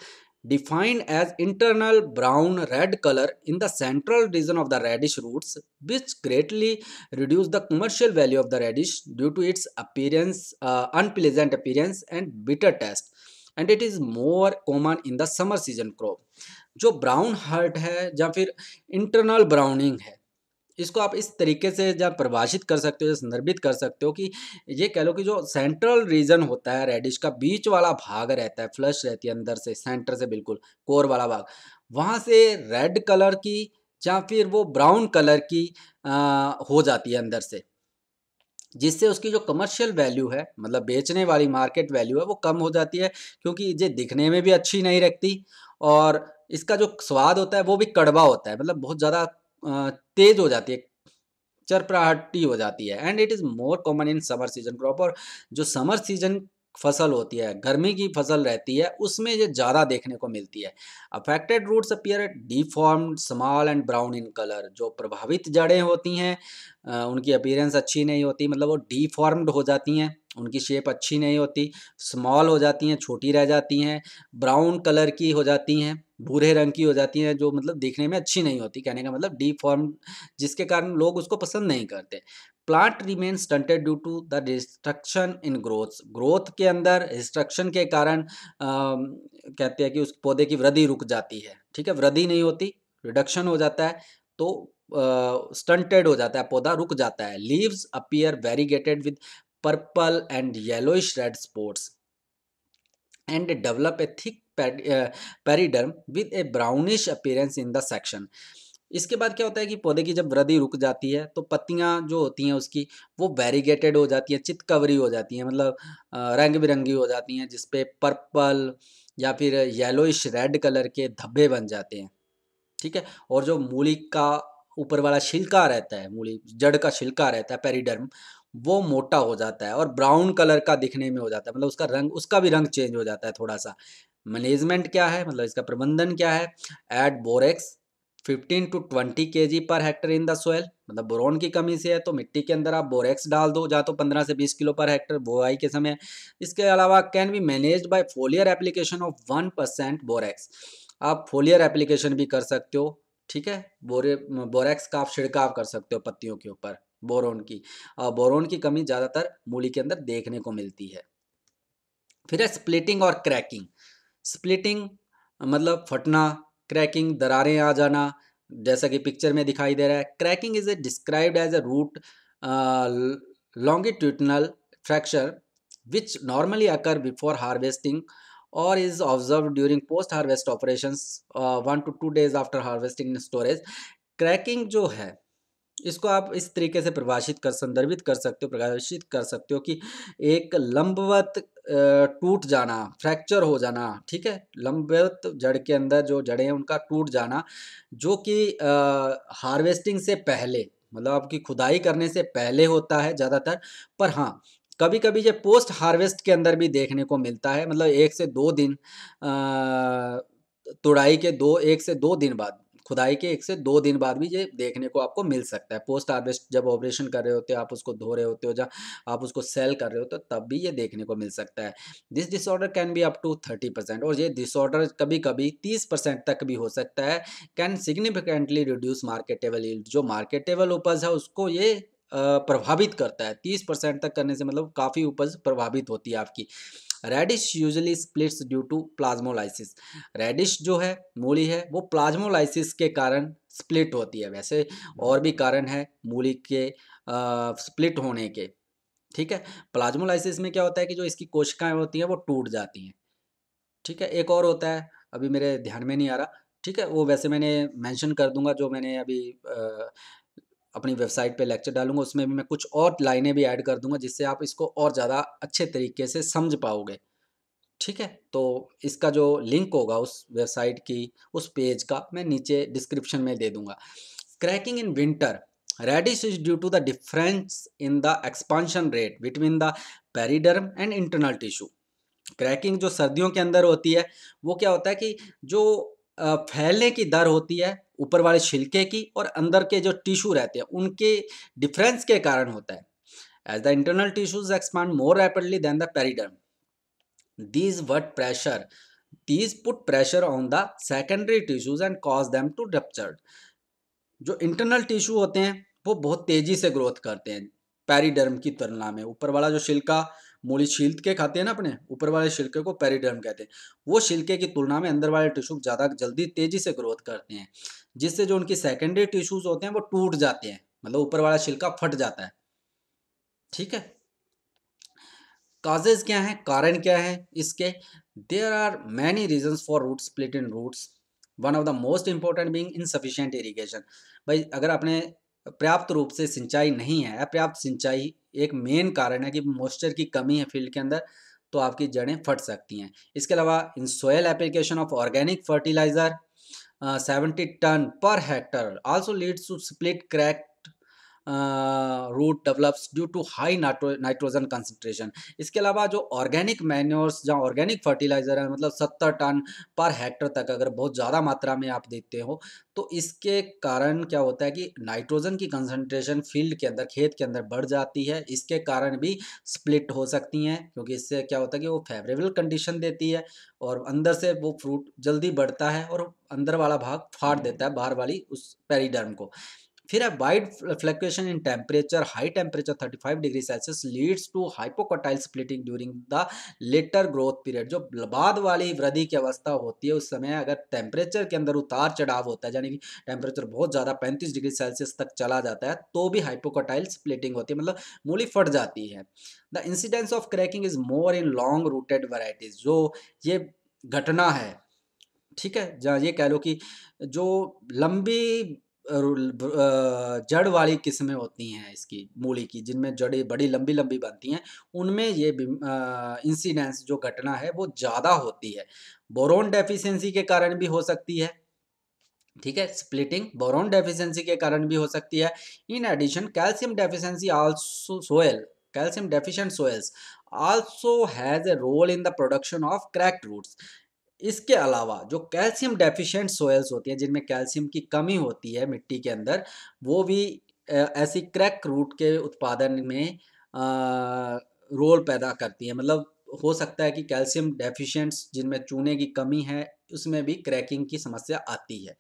defined as internal brown red color in the central region of the radish roots which greatly reduce the commercial value of the radish due to its appearance uh, unpleasant appearance and bitter taste and it is more common in the summer season crop. Crop जो heart heart है या internal browning है इसको आप इस तरीके से जब परिभाषित कर सकते हो या संदर्भित कर सकते हो कि ये कह लो कि जो सेंट्रल रीजन होता है रेडिश का बीच वाला भाग रहता है फ्लश रहती है अंदर से सेंटर से बिल्कुल कोर वाला भाग वहाँ से रेड कलर की या फिर वो ब्राउन कलर की आ, हो जाती है अंदर से जिससे उसकी जो कमर्शियल वैल्यू है मतलब बेचने वाली मार्केट वैल्यू है वो कम हो जाती है क्योंकि ये दिखने में भी अच्छी नहीं रखती और इसका जो स्वाद होता है वो भी कड़वा होता है मतलब बहुत ज़्यादा तेज हो जाती है चरपराहटी हो जाती है and it is more common in summer season crop और जो समर सीजन फसल होती है गर्मी की फसल रहती है उसमें ये ज़्यादा देखने को मिलती है affected roots appear at deformed small and brown in colour जो प्रभावित जड़ें होती हैं उनकी अपीयरेंस अच्छी नहीं होती मतलब वो डिफॉर्म्ड हो जाती हैं उनकी शेप अच्छी नहीं होती स्मॉल हो जाती हैं छोटी रह जाती हैं ब्राउन कलर की हो जाती हैं भूरे रंग की हो जाती हैं जो मतलब देखने में अच्छी नहीं होती कहने का मतलब डिफॉर्म जिसके कारण लोग उसको पसंद नहीं करते plant remain stunted due to the destruction in growth growth के अंदर डिस्ट्रक्शन के कारण आ, कहते हैं कि उस पौधे की वृद्धि रुक जाती है ठीक है वृद्धि नहीं होती रिडक्शन हो जाता है तो स्टंटेड uh, हो जाता है पौधा रुक जाता है leaves appear variegated with purple and yellowish red sports and develop a thick periderm with a brownish appearance in the section इसके बाद क्या होता है कि पौधे की जब वृद्धि रुक जाती है तो पत्तियाँ जो होती हैं उसकी वो वेरीगेटेड हो जाती हैं चितकवरी हो जाती हैं मतलब रंग बिरंगी हो जाती हैं जिसपे पर्पल या फिर येलोइश रेड कलर के धब्बे बन जाते हैं ठीक है और जो मूली का ऊपर वाला छिलका रहता है मूली जड़ का छिलका रहता है पेरीडर्म वो मोटा हो जाता है और ब्राउन कलर का दिखने में हो जाता है मतलब उसका रंग उसका भी रंग चेंज हो जाता है थोड़ा सा मैनेजमेंट क्या है मतलब इसका प्रबंधन क्या है add borax fifteen to twenty K G per hectare in the soil मतलब बोरोन की कमी से है तो मिट्टी के अंदर आप बोरेक्स डाल दो या तो पंद्रह से बीस किलो पर हेक्टर बोआई के समय इसके अलावा can be manage by foliar application of one percent borax आप फोलियर एप्लीकेशन भी कर सकते हो ठीक है बोरे बोरेक्स का आप छिड़काव कर सकते हो पत्तियों के ऊपर बोरोन की बोरोन की कमी ज़्यादातर मूली के अंदर देखने को मिलती है फिर है स्प्लिटिंग और क्रैकिंग स्प्लिटिंग मतलब फटना क्रैकिंग दरारें आ जाना जैसा कि पिक्चर में दिखाई दे रहा है cracking is a described as a root longitudinal fracture which normally occur before harvesting और is observe during post harvest operation one two two days after harvesting storage cracking जो है इसको आप इस तरीके से परिभाषित कर संदर्भित कर सकते हो प्रकाशित कर सकते हो कि एक लंबवत टूट जाना फ्रैक्चर हो जाना ठीक है लंबवत जड़ के अंदर जो जड़ें हैं उनका टूट जाना जो कि हार्वेस्टिंग से पहले मतलब आपकी खुदाई करने से पहले होता है ज़्यादातर पर हाँ कभी कभी ये पोस्ट हार्वेस्ट के अंदर भी देखने को मिलता है मतलब एक से दो दिन तुड़ाई के दो एक से दो दिन बाद खुदाई के एक से दो दिन बाद भी ये देखने को आपको मिल सकता है पोस्ट हार्वेस्ट जब ऑपरेशन कर रहे होते हो आप उसको धो रहे होते हो या आप उसको सेल कर रहे हो तो तब भी ये देखने को मिल सकता है this disorder can be up to thirty percent और ये डिसऑर्डर कभी कभी तीस परसेंट तक भी हो सकता है can significantly reduce marketable yield जो मार्केटेबल उपज है उसको ये प्रभावित करता है तीस परसेंट तक करने से मतलब काफ़ी उपज प्रभावित होती है आपकी radish usually splits due to plasmolysis radish जो है मूली है वो प्लाज्मोलाइसिस के कारण स्प्लिट होती है वैसे और भी कारण है मूली के आ, स्प्लिट होने के ठीक है प्लाज्मोलाइसिस में क्या होता है कि जो इसकी कोशिकाएं होती हैं वो टूट जाती हैं ठीक है एक और होता है अभी मेरे ध्यान में नहीं आ रहा ठीक है वो वैसे मैंने मेंशन कर दूंगा जो मैंने अभी अपनी वेबसाइट पे लेक्चर डालूंगा उसमें भी मैं कुछ और लाइनें भी ऐड कर दूंगा जिससे आप इसको और ज़्यादा अच्छे तरीके से समझ पाओगे ठीक है तो इसका जो लिंक होगा उस वेबसाइट की उस पेज का मैं नीचे डिस्क्रिप्शन में दे दूंगा cracking in winter radish is due to the difference in the expansion rate between the periderm and internal tissue cracking जो सर्दियों के अंदर होती है वो क्या होता है कि जो फैलने की दर होती है ऊपर वाले छिलके की और अंदर के जो टिश्यू रहते हैं उनके डिफरेंस के कारण होता है as the internal tissues expand more rapidly than the periderm these what pressure these put pressure on the secondary tissues and cause them to ruptured जो इंटरनल टिश्यू होते हैं वो बहुत तेजी से ग्रोथ करते हैं पेरीडर्म की तुलना में ऊपर वाला जो छिलका मूली छील के खाते हैं ना अपने ऊपर वाले छिलके को पेरीडर्म कहते हैं वो छिलके की तुलना में अंदर वाले टिश्यू ज़्यादा जल्दी तेज़ी से ग्रोथ करते हैं जिससे जो उनकी सेकेंडरी टिश्यूज होते हैं वो टूट जाते हैं मतलब ऊपर वाला छिलका फट जाता है ठीक है काजेज क्या है कारण क्या है इसके there are many reason for root split in roots one of the most important being insufficient irrigation भाई अगर आपने पर्याप्त रूप से सिंचाई नहीं है अपर्याप्त सिंचाई एक मेन कारण है कि मॉइस्चर की कमी है फील्ड के अंदर तो आपकी जड़ें फट सकती हैं इसके अलावा in soil application of organic fertiliser seventy ton per hectare also leads to split crack root develops due to high nitrogen concentration इसके अलावा जो ऑर्गेनिक मैन्योर्स जहाँ ऑर्गेनिक फर्टिलाइजर है मतलब सत्तर टन पर हेक्टर तक अगर बहुत ज़्यादा मात्रा में आप देते हो तो इसके कारण क्या होता है कि नाइट्रोजन की कंसनट्रेशन फील्ड के अंदर खेत के अंदर बढ़ जाती है इसके कारण भी स्प्लिट हो सकती हैं क्योंकि इससे क्या होता है कि वो फेवरेबल कंडीशन देती है और अंदर से वो फ्रूट जल्दी बढ़ता है और अंदर वाला भाग फाड़ देता है बाहर वाली उस पेरीडर्म को फिर है wide fluctuation in temperature high temperature 35 degree Celsius leads to hypocotyl splitting during the later growth period जो बाद वाली वृद्धि की अवस्था होती है उस समय अगर टेम्परेचर के अंदर उतार चढ़ाव होता है यानी कि टेम्परेचर बहुत ज़्यादा पैंतीस डिग्री सेल्सियस तक चला जाता है तो भी हाइपोकोटाइल स्प्लिटिंग होती है मतलब मूली फट जाती है the incidence of cracking is more in long rooted varieties जो ये घटना है ठीक है जहाँ ये कह लो कि जो लंबी जड़ वाली किस्में होती हैं इसकी मूली की जिनमें जड़ें बड़ी लंबी लंबी बनती हैं उनमें ये इंसिडेंस जो घटना है वो ज़्यादा होती है बोरोन डेफिशिएंसी के कारण भी हो सकती है ठीक है स्प्लिटिंग बोरोन डेफिशिएंसी के कारण भी हो सकती है in addition calcium deficiency also soil calcium deficient soils also has a role in the production of cracked roots इसके अलावा जो कैल्शियम डेफिशिएंट सोयल्स होती हैं जिनमें कैल्शियम की कमी होती है मिट्टी के अंदर वो भी ऐसी क्रैक रूट के उत्पादन में रोल पैदा करती है मतलब हो सकता है कि कैल्शियम डेफिशिएंट्स जिनमें चूने की कमी है उसमें भी क्रैकिंग की समस्या आती है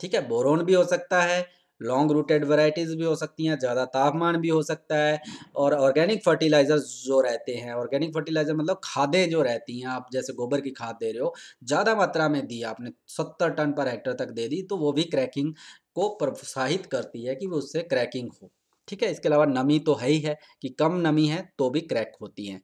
ठीक है बोरोन भी हो सकता है लॉन्ग रूटेड वैरायटीज़ भी हो सकती हैं ज़्यादा तापमान भी हो सकता है और ऑर्गेनिक फर्टिलाइज़र जो रहते हैं ऑर्गेनिक फर्टिलाइज़र मतलब खादें जो रहती हैं आप जैसे गोबर की खाद दे रहे हो ज़्यादा मात्रा में दी आपने सत्तर टन पर हेक्टर तक दे दी तो वो भी क्रैकिंग को प्रोत्साहित करती है कि वो उससे क्रैकिंग हो ठीक है इसके अलावा नमी तो है ही है कि कम नमी है तो भी क्रैक होती है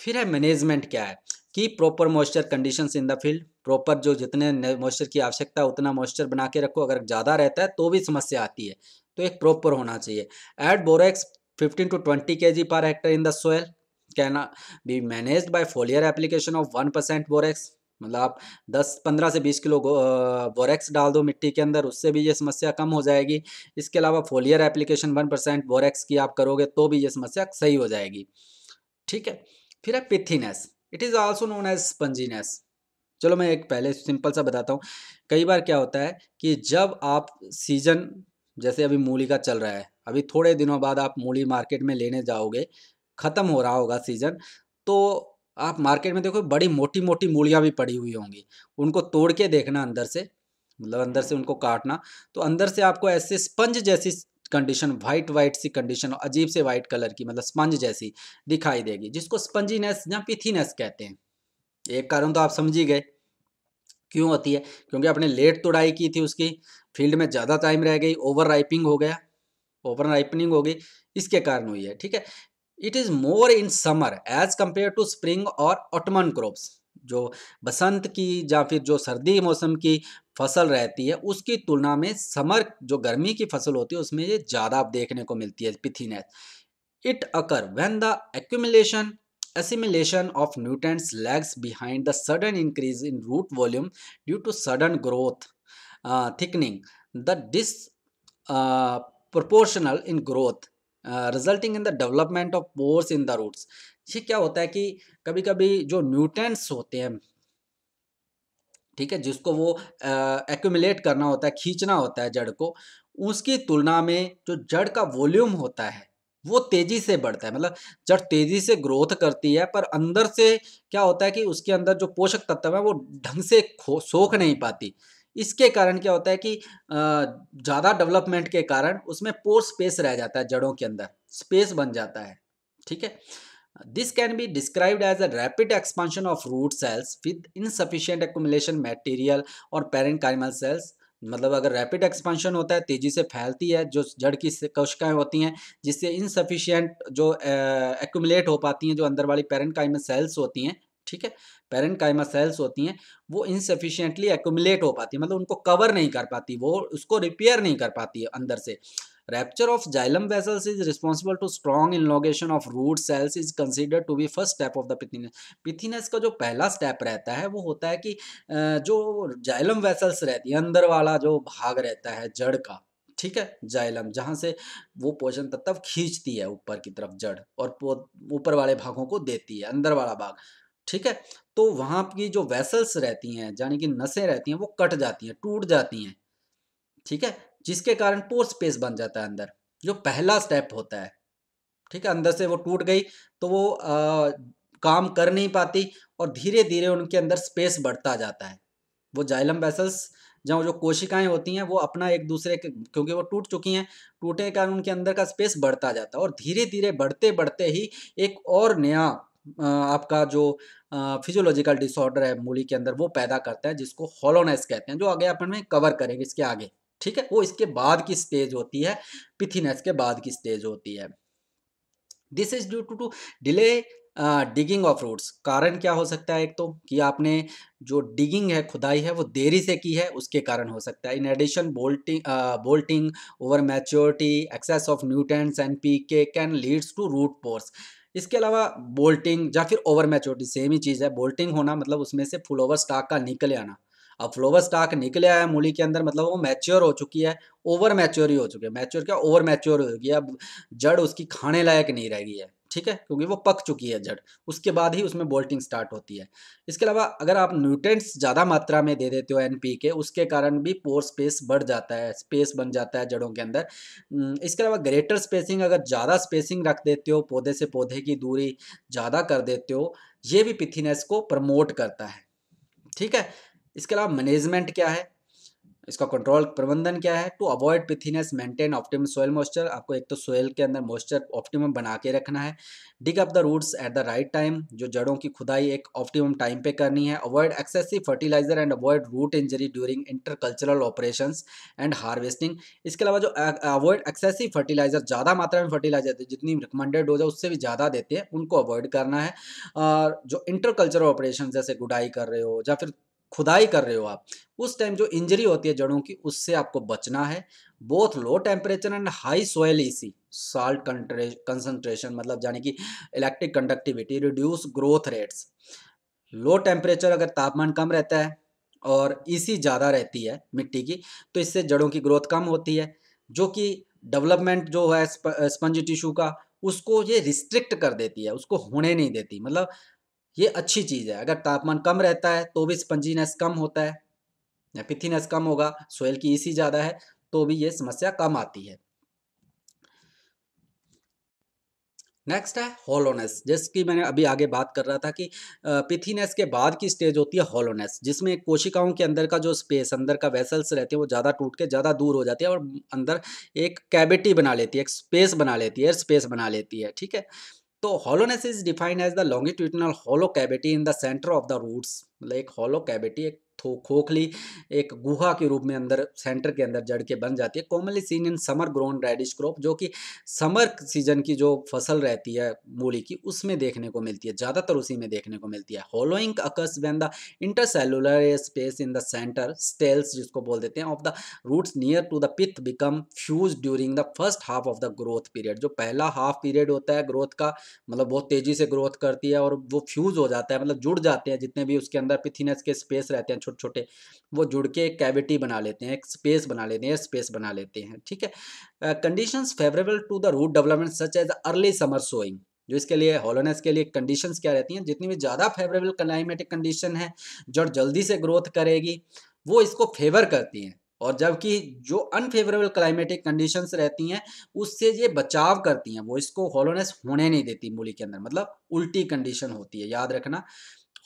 फिर है मैनेजमेंट क्या है कि proper moisture conditions in the field proper जो जितने मॉइस्चर की आवश्यकता उतना मॉइस्चर बना के रखो अगर ज़्यादा रहता है तो भी समस्या आती है तो एक प्रॉपर होना चाहिए add borax fifteen to twenty K G per hectare in the soil can be manage by foliar application of one percent borax मतलब आप दस पंद्रह से बीस किलो बोरेक्स डाल दो मिट्टी के अंदर उससे भी ये समस्या कम हो जाएगी इसके अलावा foliar application one percent borax की आप करोगे तो भी ये समस्या सही हो जाएगी ठीक है फिर है pithiness it is also known as sponginess चलो मैं एक पहले सिंपल सा बताता हूँ कई बार क्या होता है कि जब आप सीजन जैसे अभी मूली का चल रहा है अभी थोड़े दिनों बाद आप मूली मार्केट में लेने जाओगे ख़त्म हो रहा होगा सीज़न तो आप मार्केट में देखो बड़ी मोटी मोटी मूलियाँ भी पड़ी हुई होंगी उनको तोड़ के देखना अंदर से मतलब अंदर से उनको काटना तो अंदर से आपको ऐसे स्पंज जैसी कंडीशन व्हाइट व्हाइट सी कंडीशन अजीब से व्हाइट कलर की मतलब स्पंज जैसी दिखाई देगी जिसको स्पंजीनेस या पिथीनेस कहते हैं एक कारण तो आप समझ ही गए क्यों होती है क्योंकि आपने लेट तोड़ाई की थी उसकी फील्ड में ज़्यादा टाइम रह गई ओवर राइपिंग हो गया ओवर राइपनिंग हो गई इसके कारण हुई है ठीक है it is more in summer as compare to spring और ऑटमन क्रॉप्स जो बसंत की या फिर जो सर्दी मौसम की फसल रहती है उसकी तुलना में समर जो गर्मी की फसल होती है उसमें ये ज़्यादा देखने को मिलती है pithiness it occur when the accumulation assimilation of nutrients lags behind the sudden increase in root volume due to sudden growth thickening the disproportional in growth resulting in the development of pores in the roots ये क्या होता है कि कभी कभी जो nutrients होते हैं ठीक है जिसको वो एक्यूमुलेट करना होता है खींचना होता है जड़ को उसकी तुलना में जो जड़ का वॉल्यूम होता है वो तेजी से बढ़ता है मतलब जड़ तेजी से ग्रोथ करती है पर अंदर से क्या होता है कि उसके अंदर जो पोषक तत्व है वो ढंग से सोख नहीं पाती इसके कारण क्या होता है कि ज़्यादा डेवलपमेंट के कारण उसमें पोर स्पेस रह जाता है जड़ों के अंदर स्पेस बन जाता है ठीक है This can be described as a rapid expansion of root cells with insufficient accumulation material or parent carmel cells मतलब अगर रैपिड एक्सपेंशन होता है तेज़ी से फैलती है जो जड़ की कोशिकाएं होती हैं जिससे इनसफिशियंट जो एक्यूमुलेट हो पाती हैं जो अंदर वाली पेरेंट सेल्स होती हैं ठीक है पेरेंट कायमा सेल्स होती हैं वो इनसफिशियंटली एक्यूमुलेट हो पाती है मतलब उनको कवर नहीं कर पाती वो उसको रिपेयर नहीं कर पाती है अंदर से Rupture of xylem vessels is responsible to strong elongation of root cells is considered to be first step of the pithiness. Pithiness का जो पहला step रहता है वो होता है कि जो xylem vessels रहती है अंदर वाला जो भाग रहता है जड़ का ठीक है जाइलम जहाँ से वो पोषण तत्व खींचती है ऊपर की तरफ जड़ और ऊपर वाले भागों को देती है अंदर वाला भाग ठीक है तो वहाँ की जो वेसल्स रहती हैं यानी कि नसें रहती हैं वो कट जाती हैं टूट जाती हैं ठीक है जिसके कारण पोर स्पेस बन जाता है अंदर जो पहला स्टेप होता है ठीक है अंदर से वो टूट गई तो वो आ, काम कर नहीं पाती और धीरे धीरे उनके अंदर स्पेस बढ़ता जाता है वो जाइलम वेसल्स जहाँ जो कोशिकाएं होती हैं वो अपना एक दूसरे के क्योंकि वो टूट चुकी हैं टूटने के कारण उनके अंदर का स्पेस बढ़ता जाता है और धीरे धीरे बढ़ते बढ़ते ही एक और नया आपका जो फिजियोलॉजिकल डिसऑर्डर है मूली के अंदर वो पैदा करता है जिसको हॉलोनेस कहते हैं जो आगे अपन में कवर करेंगे इसके आगे ठीक है वो इसके बाद की स्टेज होती है पिथिनेस के बाद की स्टेज होती है this is due to to delay digging of roots कारण क्या हो सकता है एक तो कि आपने जो डिगिंग है खुदाई है वो देरी से की है उसके कारण हो सकता है in addition bolting bolting over maturity excess of nutrients and P K can leads to root pores इसके अलावा बोल्टिंग या फिर ओवर मैच्योरिटी सेम ही चीज़ है बोल्टिंग होना मतलब उसमें से फुल ओवर स्टॉक का निकल आना अब फ्लोवर स्टाक निकले आया मूली के अंदर मतलब वो मैच्योर हो चुकी है ओवर मैच्योर ही हो चुकी है मैच्योर क्या ओवर मैच्योर हो गया अब जड़ उसकी खाने लायक नहीं रह गई है ठीक है क्योंकि वो पक चुकी है जड़ उसके बाद ही उसमें बोल्टिंग स्टार्ट होती है इसके अलावा अगर आप न्यूट्रेंट्स ज़्यादा मात्रा में दे देते हो एन के उसके कारण भी पोर स्पेस बढ़ जाता है स्पेस बन जाता है जड़ों के अंदर इसके अलावा ग्रेटर स्पेसिंग अगर ज़्यादा स्पेसिंग रख देते हो पौधे से पौधे की दूरी ज़्यादा कर देते हो ये भी पिथिनेस को प्रमोट करता है ठीक है इसके अलावा मैनेजमेंट क्या है इसका कंट्रोल प्रबंधन क्या है to avoid pithiness maintain optimum soil moisture आपको एक तो सोयल के अंदर मॉइस्चर ऑप्टिमम बना के रखना है dig up the roots at the right time जो जड़ों की खुदाई एक ऑप्टिमम टाइम पे करनी है avoid excessive fertiliser and avoid root injury during intercultural operation and harvesting इसके अलावा जो अवॉइड एक्सेसिव फर्टिलाइजर ज़्यादा मात्रा में फर्टिलाइजर जितनी रिकमेंडेड हो जाए उससे भी ज़्यादा देते हैं उनको अवॉइड करना है और जो इंटरकल्चरल ऑपरेशन जैसे गुडाई कर रहे हो या फिर खुदाई कर रहे हो आप उस टाइम जो इंजरी होती है जड़ों की उससे आपको बचना है both low temperature and high soil EC salt concentration मतलब यानी कि electric conductivity reduce growth rates low temperature अगर तापमान कम रहता है और ईसी ज़्यादा रहती है मिट्टी की तो इससे जड़ों की ग्रोथ कम होती है जो कि डेवलपमेंट जो है स्पंज टिश्यू का उसको ये रिस्ट्रिक्ट कर देती है उसको होने नहीं देती मतलब ये अच्छी चीज़ है अगर तापमान कम रहता है तो भी स्पंजीनेस कम होता है या पिथीनेस कम होगा सोयल की ईसी ज़्यादा है तो भी ये समस्या कम आती है नेक्स्ट है होलोनेस जिसकी मैंने अभी आगे बात कर रहा था कि पिथीनेस के बाद की स्टेज होती है हॉलोनेस जिसमें कोशिकाओं के अंदर का जो स्पेस अंदर का वेसल्स रहते हैं वो ज़्यादा टूट के ज़्यादा दूर हो जाती है और अंदर एक कैविटी बना लेती है एक स्पेस बना लेती है एयर स्पेस बना लेती है ठीक है So hollowness is defined as the longitudinal hollow cavity in the center of the roots like hollow cavity थो खोखली एक गुहा के रूप में अंदर सेंटर के अंदर जड़ के बन जाती है commonly seen in summer grown radish crop जो कि समर सीजन की जो फसल रहती है मूली की उसमें देखने को मिलती है ज़्यादातर उसी में देखने को मिलती है hollowing occurs when the intercellular space in the centre steles जिसको बोल देते हैं of the roots near to the pith become fuse during the first half of the growth period जो पहला हाफ पीरियड होता है ग्रोथ का मतलब बहुत तेज़ी से ग्रोथ करती है और वो फ्यूज़ हो जाता है मतलब जुड़ जाते हैं जितने भी उसके अंदर पिथिनेस के स्पेस रहते हैं छोटे छोटे वो जुड़ के एक कैविटी बना लेते हैं एक स्पेस बना लेते हैं स्पेस बना लेते हैं ठीक है conditions favourable to the root development such as early summer sowing जो इसके लिए हॉलोनेस के लिए कंडीशंस क्या रहती हैं जितनी भी ज़्यादा फेवरेबल क्लाइमेटिक कंडीशन है जड़ जल्दी से ग्रोथ करेगी वो इसको फेवर करती हैं और जबकि जो अनफेवरेबल क्लाइमेटिक कंडीशंस रहती हैं उससे ये बचाव करती हैं वो इसको हॉलोनेस होने नहीं देती मूली के अंदर मतलब उल्टी कंडीशन होती है याद रखना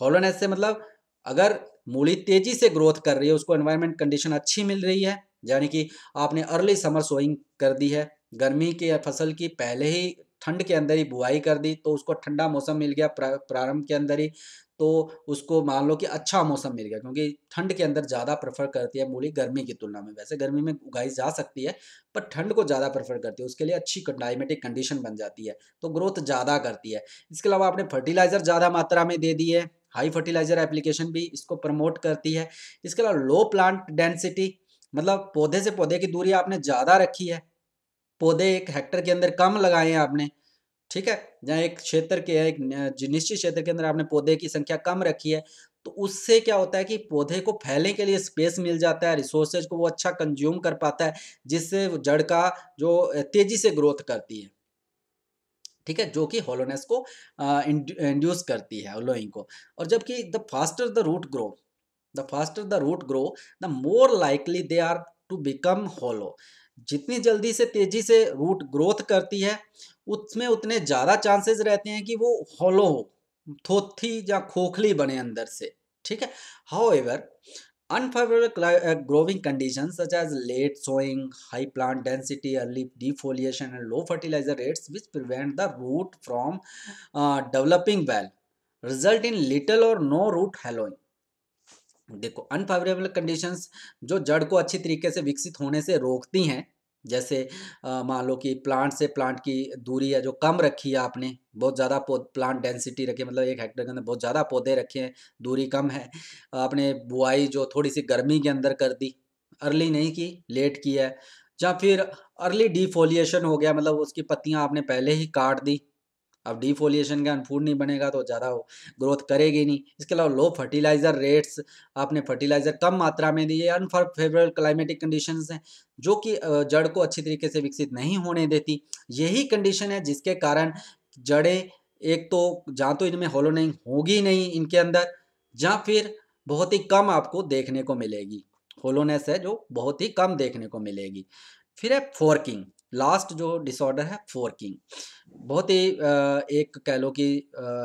हॉलोनेस से मतलब अगर मूली तेजी से ग्रोथ कर रही है उसको एनवायरमेंट कंडीशन अच्छी मिल रही है यानी कि आपने अर्ली समर सोइंग कर दी है गर्मी के फसल की पहले ही ठंड के अंदर ही बुआई कर दी तो उसको ठंडा मौसम मिल गया प्रारंभ के अंदर ही तो उसको मान लो कि अच्छा मौसम मिल गया क्योंकि ठंड के अंदर ज़्यादा प्रेफर करती है मूली गर्मी की तुलना में वैसे गर्मी में उगाई जा सकती है पर ठंड को ज़्यादा प्रेफर करती है उसके लिए अच्छी क्लाइमेटिक कंडीशन बन जाती है तो ग्रोथ ज़्यादा करती है इसके अलावा आपने फर्टिलाइज़र ज़्यादा मात्रा में दे दी है हाई फर्टिलाइजर एप्लीकेशन भी इसको प्रमोट करती है इसके अलावा लो प्लांट डेंसिटी मतलब पौधे से पौधे की दूरी आपने ज़्यादा रखी है पौधे एक हेक्टर के अंदर कम लगाए हैं आपने ठीक है जहाँ एक क्षेत्र के एक निश्चित क्षेत्र के अंदर आपने पौधे की संख्या कम रखी है तो उससे क्या होता है कि पौधे को फैलने के लिए स्पेस मिल जाता है रिसोर्सेज को वो अच्छा कंज्यूम कर पाता है जिससे जड़ का जो तेज़ी से ग्रोथ करती है ठीक है जो कि होलोनेस को इंड्यूस करती है लोइंग को और जबकि the faster the root grow the faster the root grow the more likely they are to become hollow जितनी जल्दी से तेजी से रूट ग्रोथ करती है उसमें उतने ज़्यादा चांसेस रहते हैं कि वो होलो हो थोथी या खोखली बने अंदर से ठीक है however Unfavorable growing conditions such as late sowing, high plant density, early defoliation and low fertilizer rates which prevent the root from uh, developing well result in little or no root hollowing. देखो unfavourable conditions जो जड़ को अच्छी तरीके से विकसित होने से रोकती हैं जैसे मान लो कि प्लांट से प्लांट की दूरी है जो कम रखी है आपने बहुत ज़्यादा प्लांट डेंसिटी रखी है मतलब एक हेक्टर के अंदर बहुत ज़्यादा पौधे रखे हैं दूरी कम है आपने बुआई जो थोड़ी सी गर्मी के अंदर कर दी अर्ली नहीं की लेट की है या फिर अर्ली डिफोलिएशन हो गया मतलब उसकी पत्तियां आपने पहले ही काट दी अब डिफोलिएशन के कारण फूड नहीं बनेगा तो ज़्यादा ग्रोथ करेगी नहीं इसके अलावा लो फर्टिलाइज़र रेट्स आपने फर्टिलाइज़र कम मात्रा में दिए अनफेवरेबल क्लाइमेटिक कंडीशन हैं जो कि जड़ को अच्छी तरीके से विकसित नहीं होने देती यही कंडीशन है जिसके कारण जड़ें एक तो जहाँ तो इनमें होलोनिंग होगी नहीं इनके अंदर या फिर बहुत ही कम आपको देखने को मिलेगी होलोनेस है जो बहुत ही कम देखने को मिलेगी फिर है फोर्किंग लास्ट जो डिसऑर्डर है फोर्किंग बहुत ही एक कह लो कि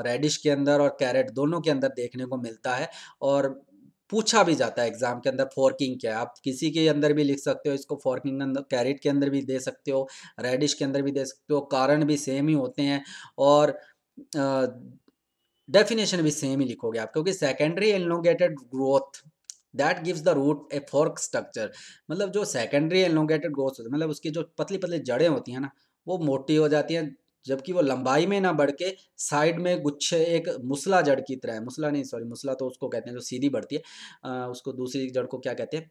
रेडिश के अंदर और कैरेट दोनों के अंदर देखने को मिलता है और पूछा भी जाता है एग्जाम के अंदर फोर्किंग क्या है आप किसी के अंदर भी लिख सकते हो इसको फोर्किंग अंदर कैरेट के अंदर भी दे सकते हो रेडिश के अंदर भी दे सकते हो कारण भी सेम ही होते हैं और डेफिनेशन भी सेम ही लिखोगे आप क्योंकि secondary elongated growth that gives the root a fork structure मतलब जो सेकेंडरी एलोंगेटेड ग्रोथ होती है मतलब उसकी जो पतली पतली जड़ें होती हैं ना वो मोटी हो जाती हैं जबकि वो लंबाई में ना बढ़ के साइड में गुच्छे एक मुसला जड़ की तरह है मुसला नहीं सॉरी मुसला तो उसको कहते हैं जो सीधी बढ़ती है आ, उसको दूसरी जड़ को क्या कहते हैं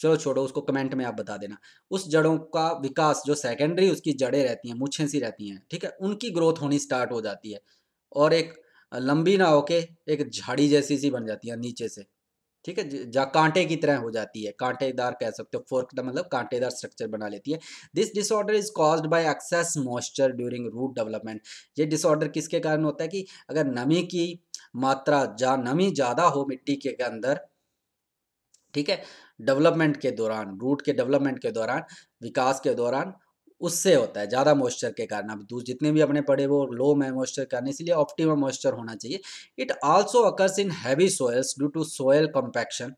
चलो छोड़ो उसको कमेंट में आप बता देना उस जड़ों का विकास जो सेकेंडरी उसकी जड़ें रहती हैं मुछें सी रहती हैं ठीक है उनकी ग्रोथ होनी स्टार्ट हो जाती है और एक लंबी ना होके एक झाड़ी जैसी सी बन जाती है नीचे से ठीक है जा कांटे की तरह हो जाती है कांटेदार कह सकते हो फोर्क का मतलब कांटेदार स्ट्रक्चर बना लेती है this disorder is caused by excess moisture during root development ये डिसऑर्डर किसके कारण होता है कि अगर नमी की मात्रा जा नमी ज़्यादा हो मिट्टी के अंदर ठीक है डेवलपमेंट के दौरान रूट के डेवलपमेंट के दौरान विकास के दौरान उससे होता है ज़्यादा मॉइस्चर के कारण अब दूध जितने भी अपने पड़े वो लो में मॉइस्चर कारण इसलिए ऑप्टिमम मॉइस्चर होना चाहिए it also occurs in heavy soils due to soil compaction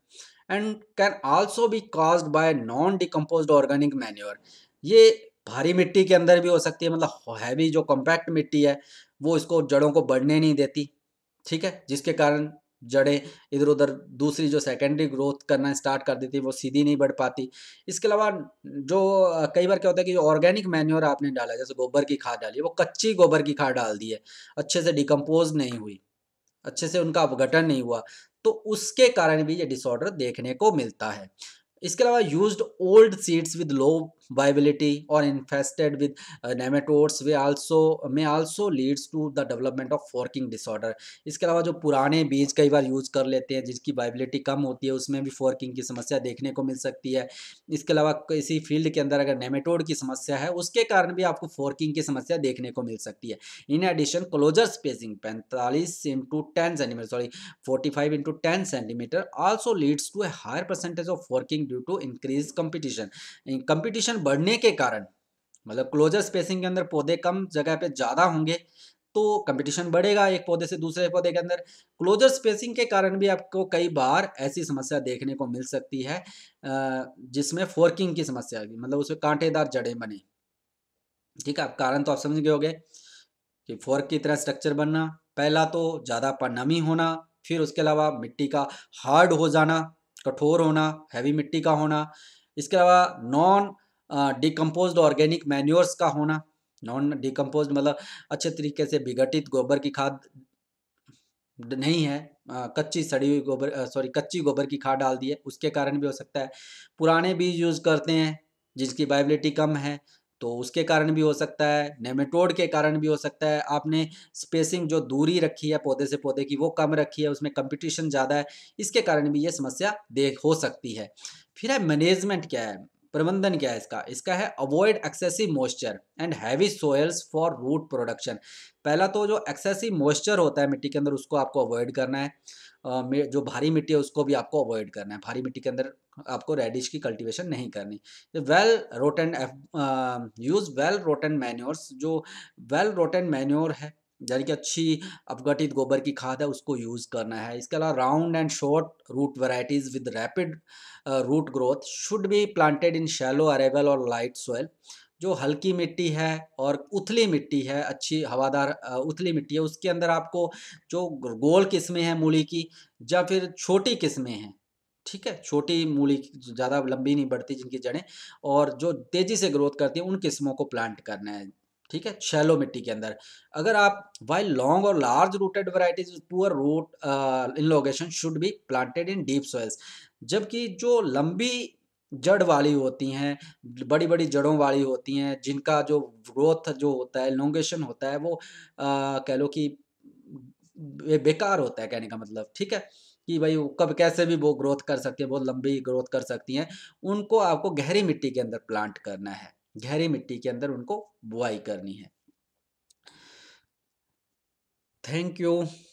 and can also be cause by non decompose organic manure ये भारी मिट्टी के अंदर भी हो सकती है मतलब हैवी जो कॉम्पैक्ट मिट्टी है वो इसको जड़ों को बढ़ने नहीं देती ठीक है जिसके कारण जड़ें इधर उधर दूसरी जो सेकेंडरी ग्रोथ करना स्टार्ट कर देती है वो सीधी नहीं बढ़ पाती इसके अलावा जो कई बार क्या होता है कि जो ऑर्गेनिक मैन्योर आपने डाला जैसे गोबर की खाद डाली वो कच्ची गोबर की खाद डाल दी है अच्छे से डिकम्पोज नहीं हुई अच्छे से उनका अपघटन नहीं हुआ तो उसके कारण भी ये डिसऑर्डर देखने को मिलता है इसके अलावा used old seeds with low viability or infested with uh, nematodes they also may also leads to the development of forking disorder इसके अलावा जो पुराने बीज कई बार यूज़ कर लेते हैं जिसकी वाइबिलिटी कम होती है उसमें भी फोर्किंग की समस्या देखने को मिल सकती है इसके अलावा किसी फील्ड के अंदर अगर नेमेटोड की समस्या है उसके कारण भी आपको फोर्किंग की समस्या देखने को मिल सकती है इन एडिशन क्लोजर स्पेसिंग पैंतालीस into ten centimetre sorry forty five into ten centimetre also leads to a higher percentage of forking due to increase competition competition बढ़ने के कारण मतलब क्लोजर स्पेसिंग के अंदर पौधे कम जगह पे ज़्यादा होंगे तो कंपटीशन बढ़ेगा एक पौधे से दूसरे पौधे के अंदर क्लोजर स्पेसिंग के कारण भी आपको कई बार ऐसी समस्या देखने को मिल सकती है जिसमें फोर्किंग की समस्या आएगी मतलब उसमें कांटेदार जड़ें बने ठीक है आप कारण तो आप समझ गए होगे कि फोर्क की तरह स्ट्रक्चर बनना पहला तो ज़्यादा पर नमी होना फिर उसके अलावा मिट्टी का हार्ड हो जाना कठोर होना हैवी मिट्टी का होना इसके अलावा नॉन डिकम्पोज ऑर्गेनिक मैन्योर्स का होना नॉन डिकम्पोज मतलब अच्छे तरीके से विघटित गोबर की खाद नहीं है आ, कच्ची सड़ी हुई गोबर सॉरी कच्ची गोबर की खाद डाल दी है उसके कारण भी हो सकता है पुराने बीज यूज़ करते हैं जिसकी वाइबिलिटी कम है तो उसके कारण भी हो सकता है नेमेटोड के कारण भी हो सकता है आपने स्पेसिंग जो दूरी रखी है पौधे से पौधे की वो कम रखी है उसमें कंपटीशन ज़्यादा है इसके कारण भी ये समस्या देख हो सकती है फिर है मैनेजमेंट क्या है प्रबंधन क्या है इसका इसका है avoid excessive moisture and heavy soils for root production पहला तो जो एक्सेसिव मॉइस्चर होता है मिट्टी के अंदर उसको आपको अवॉइड करना है जो भारी मिट्टी है उसको भी आपको अवॉइड करना है भारी मिट्टी के अंदर आपको रेडिश की कल्टीवेशन नहीं करनी well rotten use well rotten manures जो वेल रोटेन मैन्योर है यानी कि अच्छी अपघटित गोबर की खाद है उसको यूज़ करना है इसके अलावा round and short root varieties with rapid root growth should be planted in shallow arable और लाइट सोयल जो हल्की मिट्टी है और उथली मिट्टी है अच्छी हवादार उथली मिट्टी है उसके अंदर आपको जो गोल किस्में हैं मूली की या फिर छोटी किस्में हैं ठीक है छोटी मूली ज़्यादा लंबी नहीं बढ़ती जिनकी जड़ें और जो तेज़ी से ग्रोथ करती हैं उन किस्मों को प्लांट करना है ठीक है शैलो मिट्टी के अंदर अगर आप वाई लॉन्ग और large rooted varieties poor root in location should be planted in deep soils जबकि जो लंबी जड़ वाली होती हैं बड़ी बड़ी जड़ों वाली होती हैं जिनका जो ग्रोथ जो होता है लोंगेशन होता है वो कह लो कि बेकार होता है कहने का मतलब ठीक है कि भाई कब कैसे भी वो ग्रोथ कर सकती है बहुत लंबी ग्रोथ कर सकती हैं उनको आपको गहरी मिट्टी के अंदर प्लांट करना है गहरी मिट्टी के अंदर उनको बुआई करनी है थैंक यू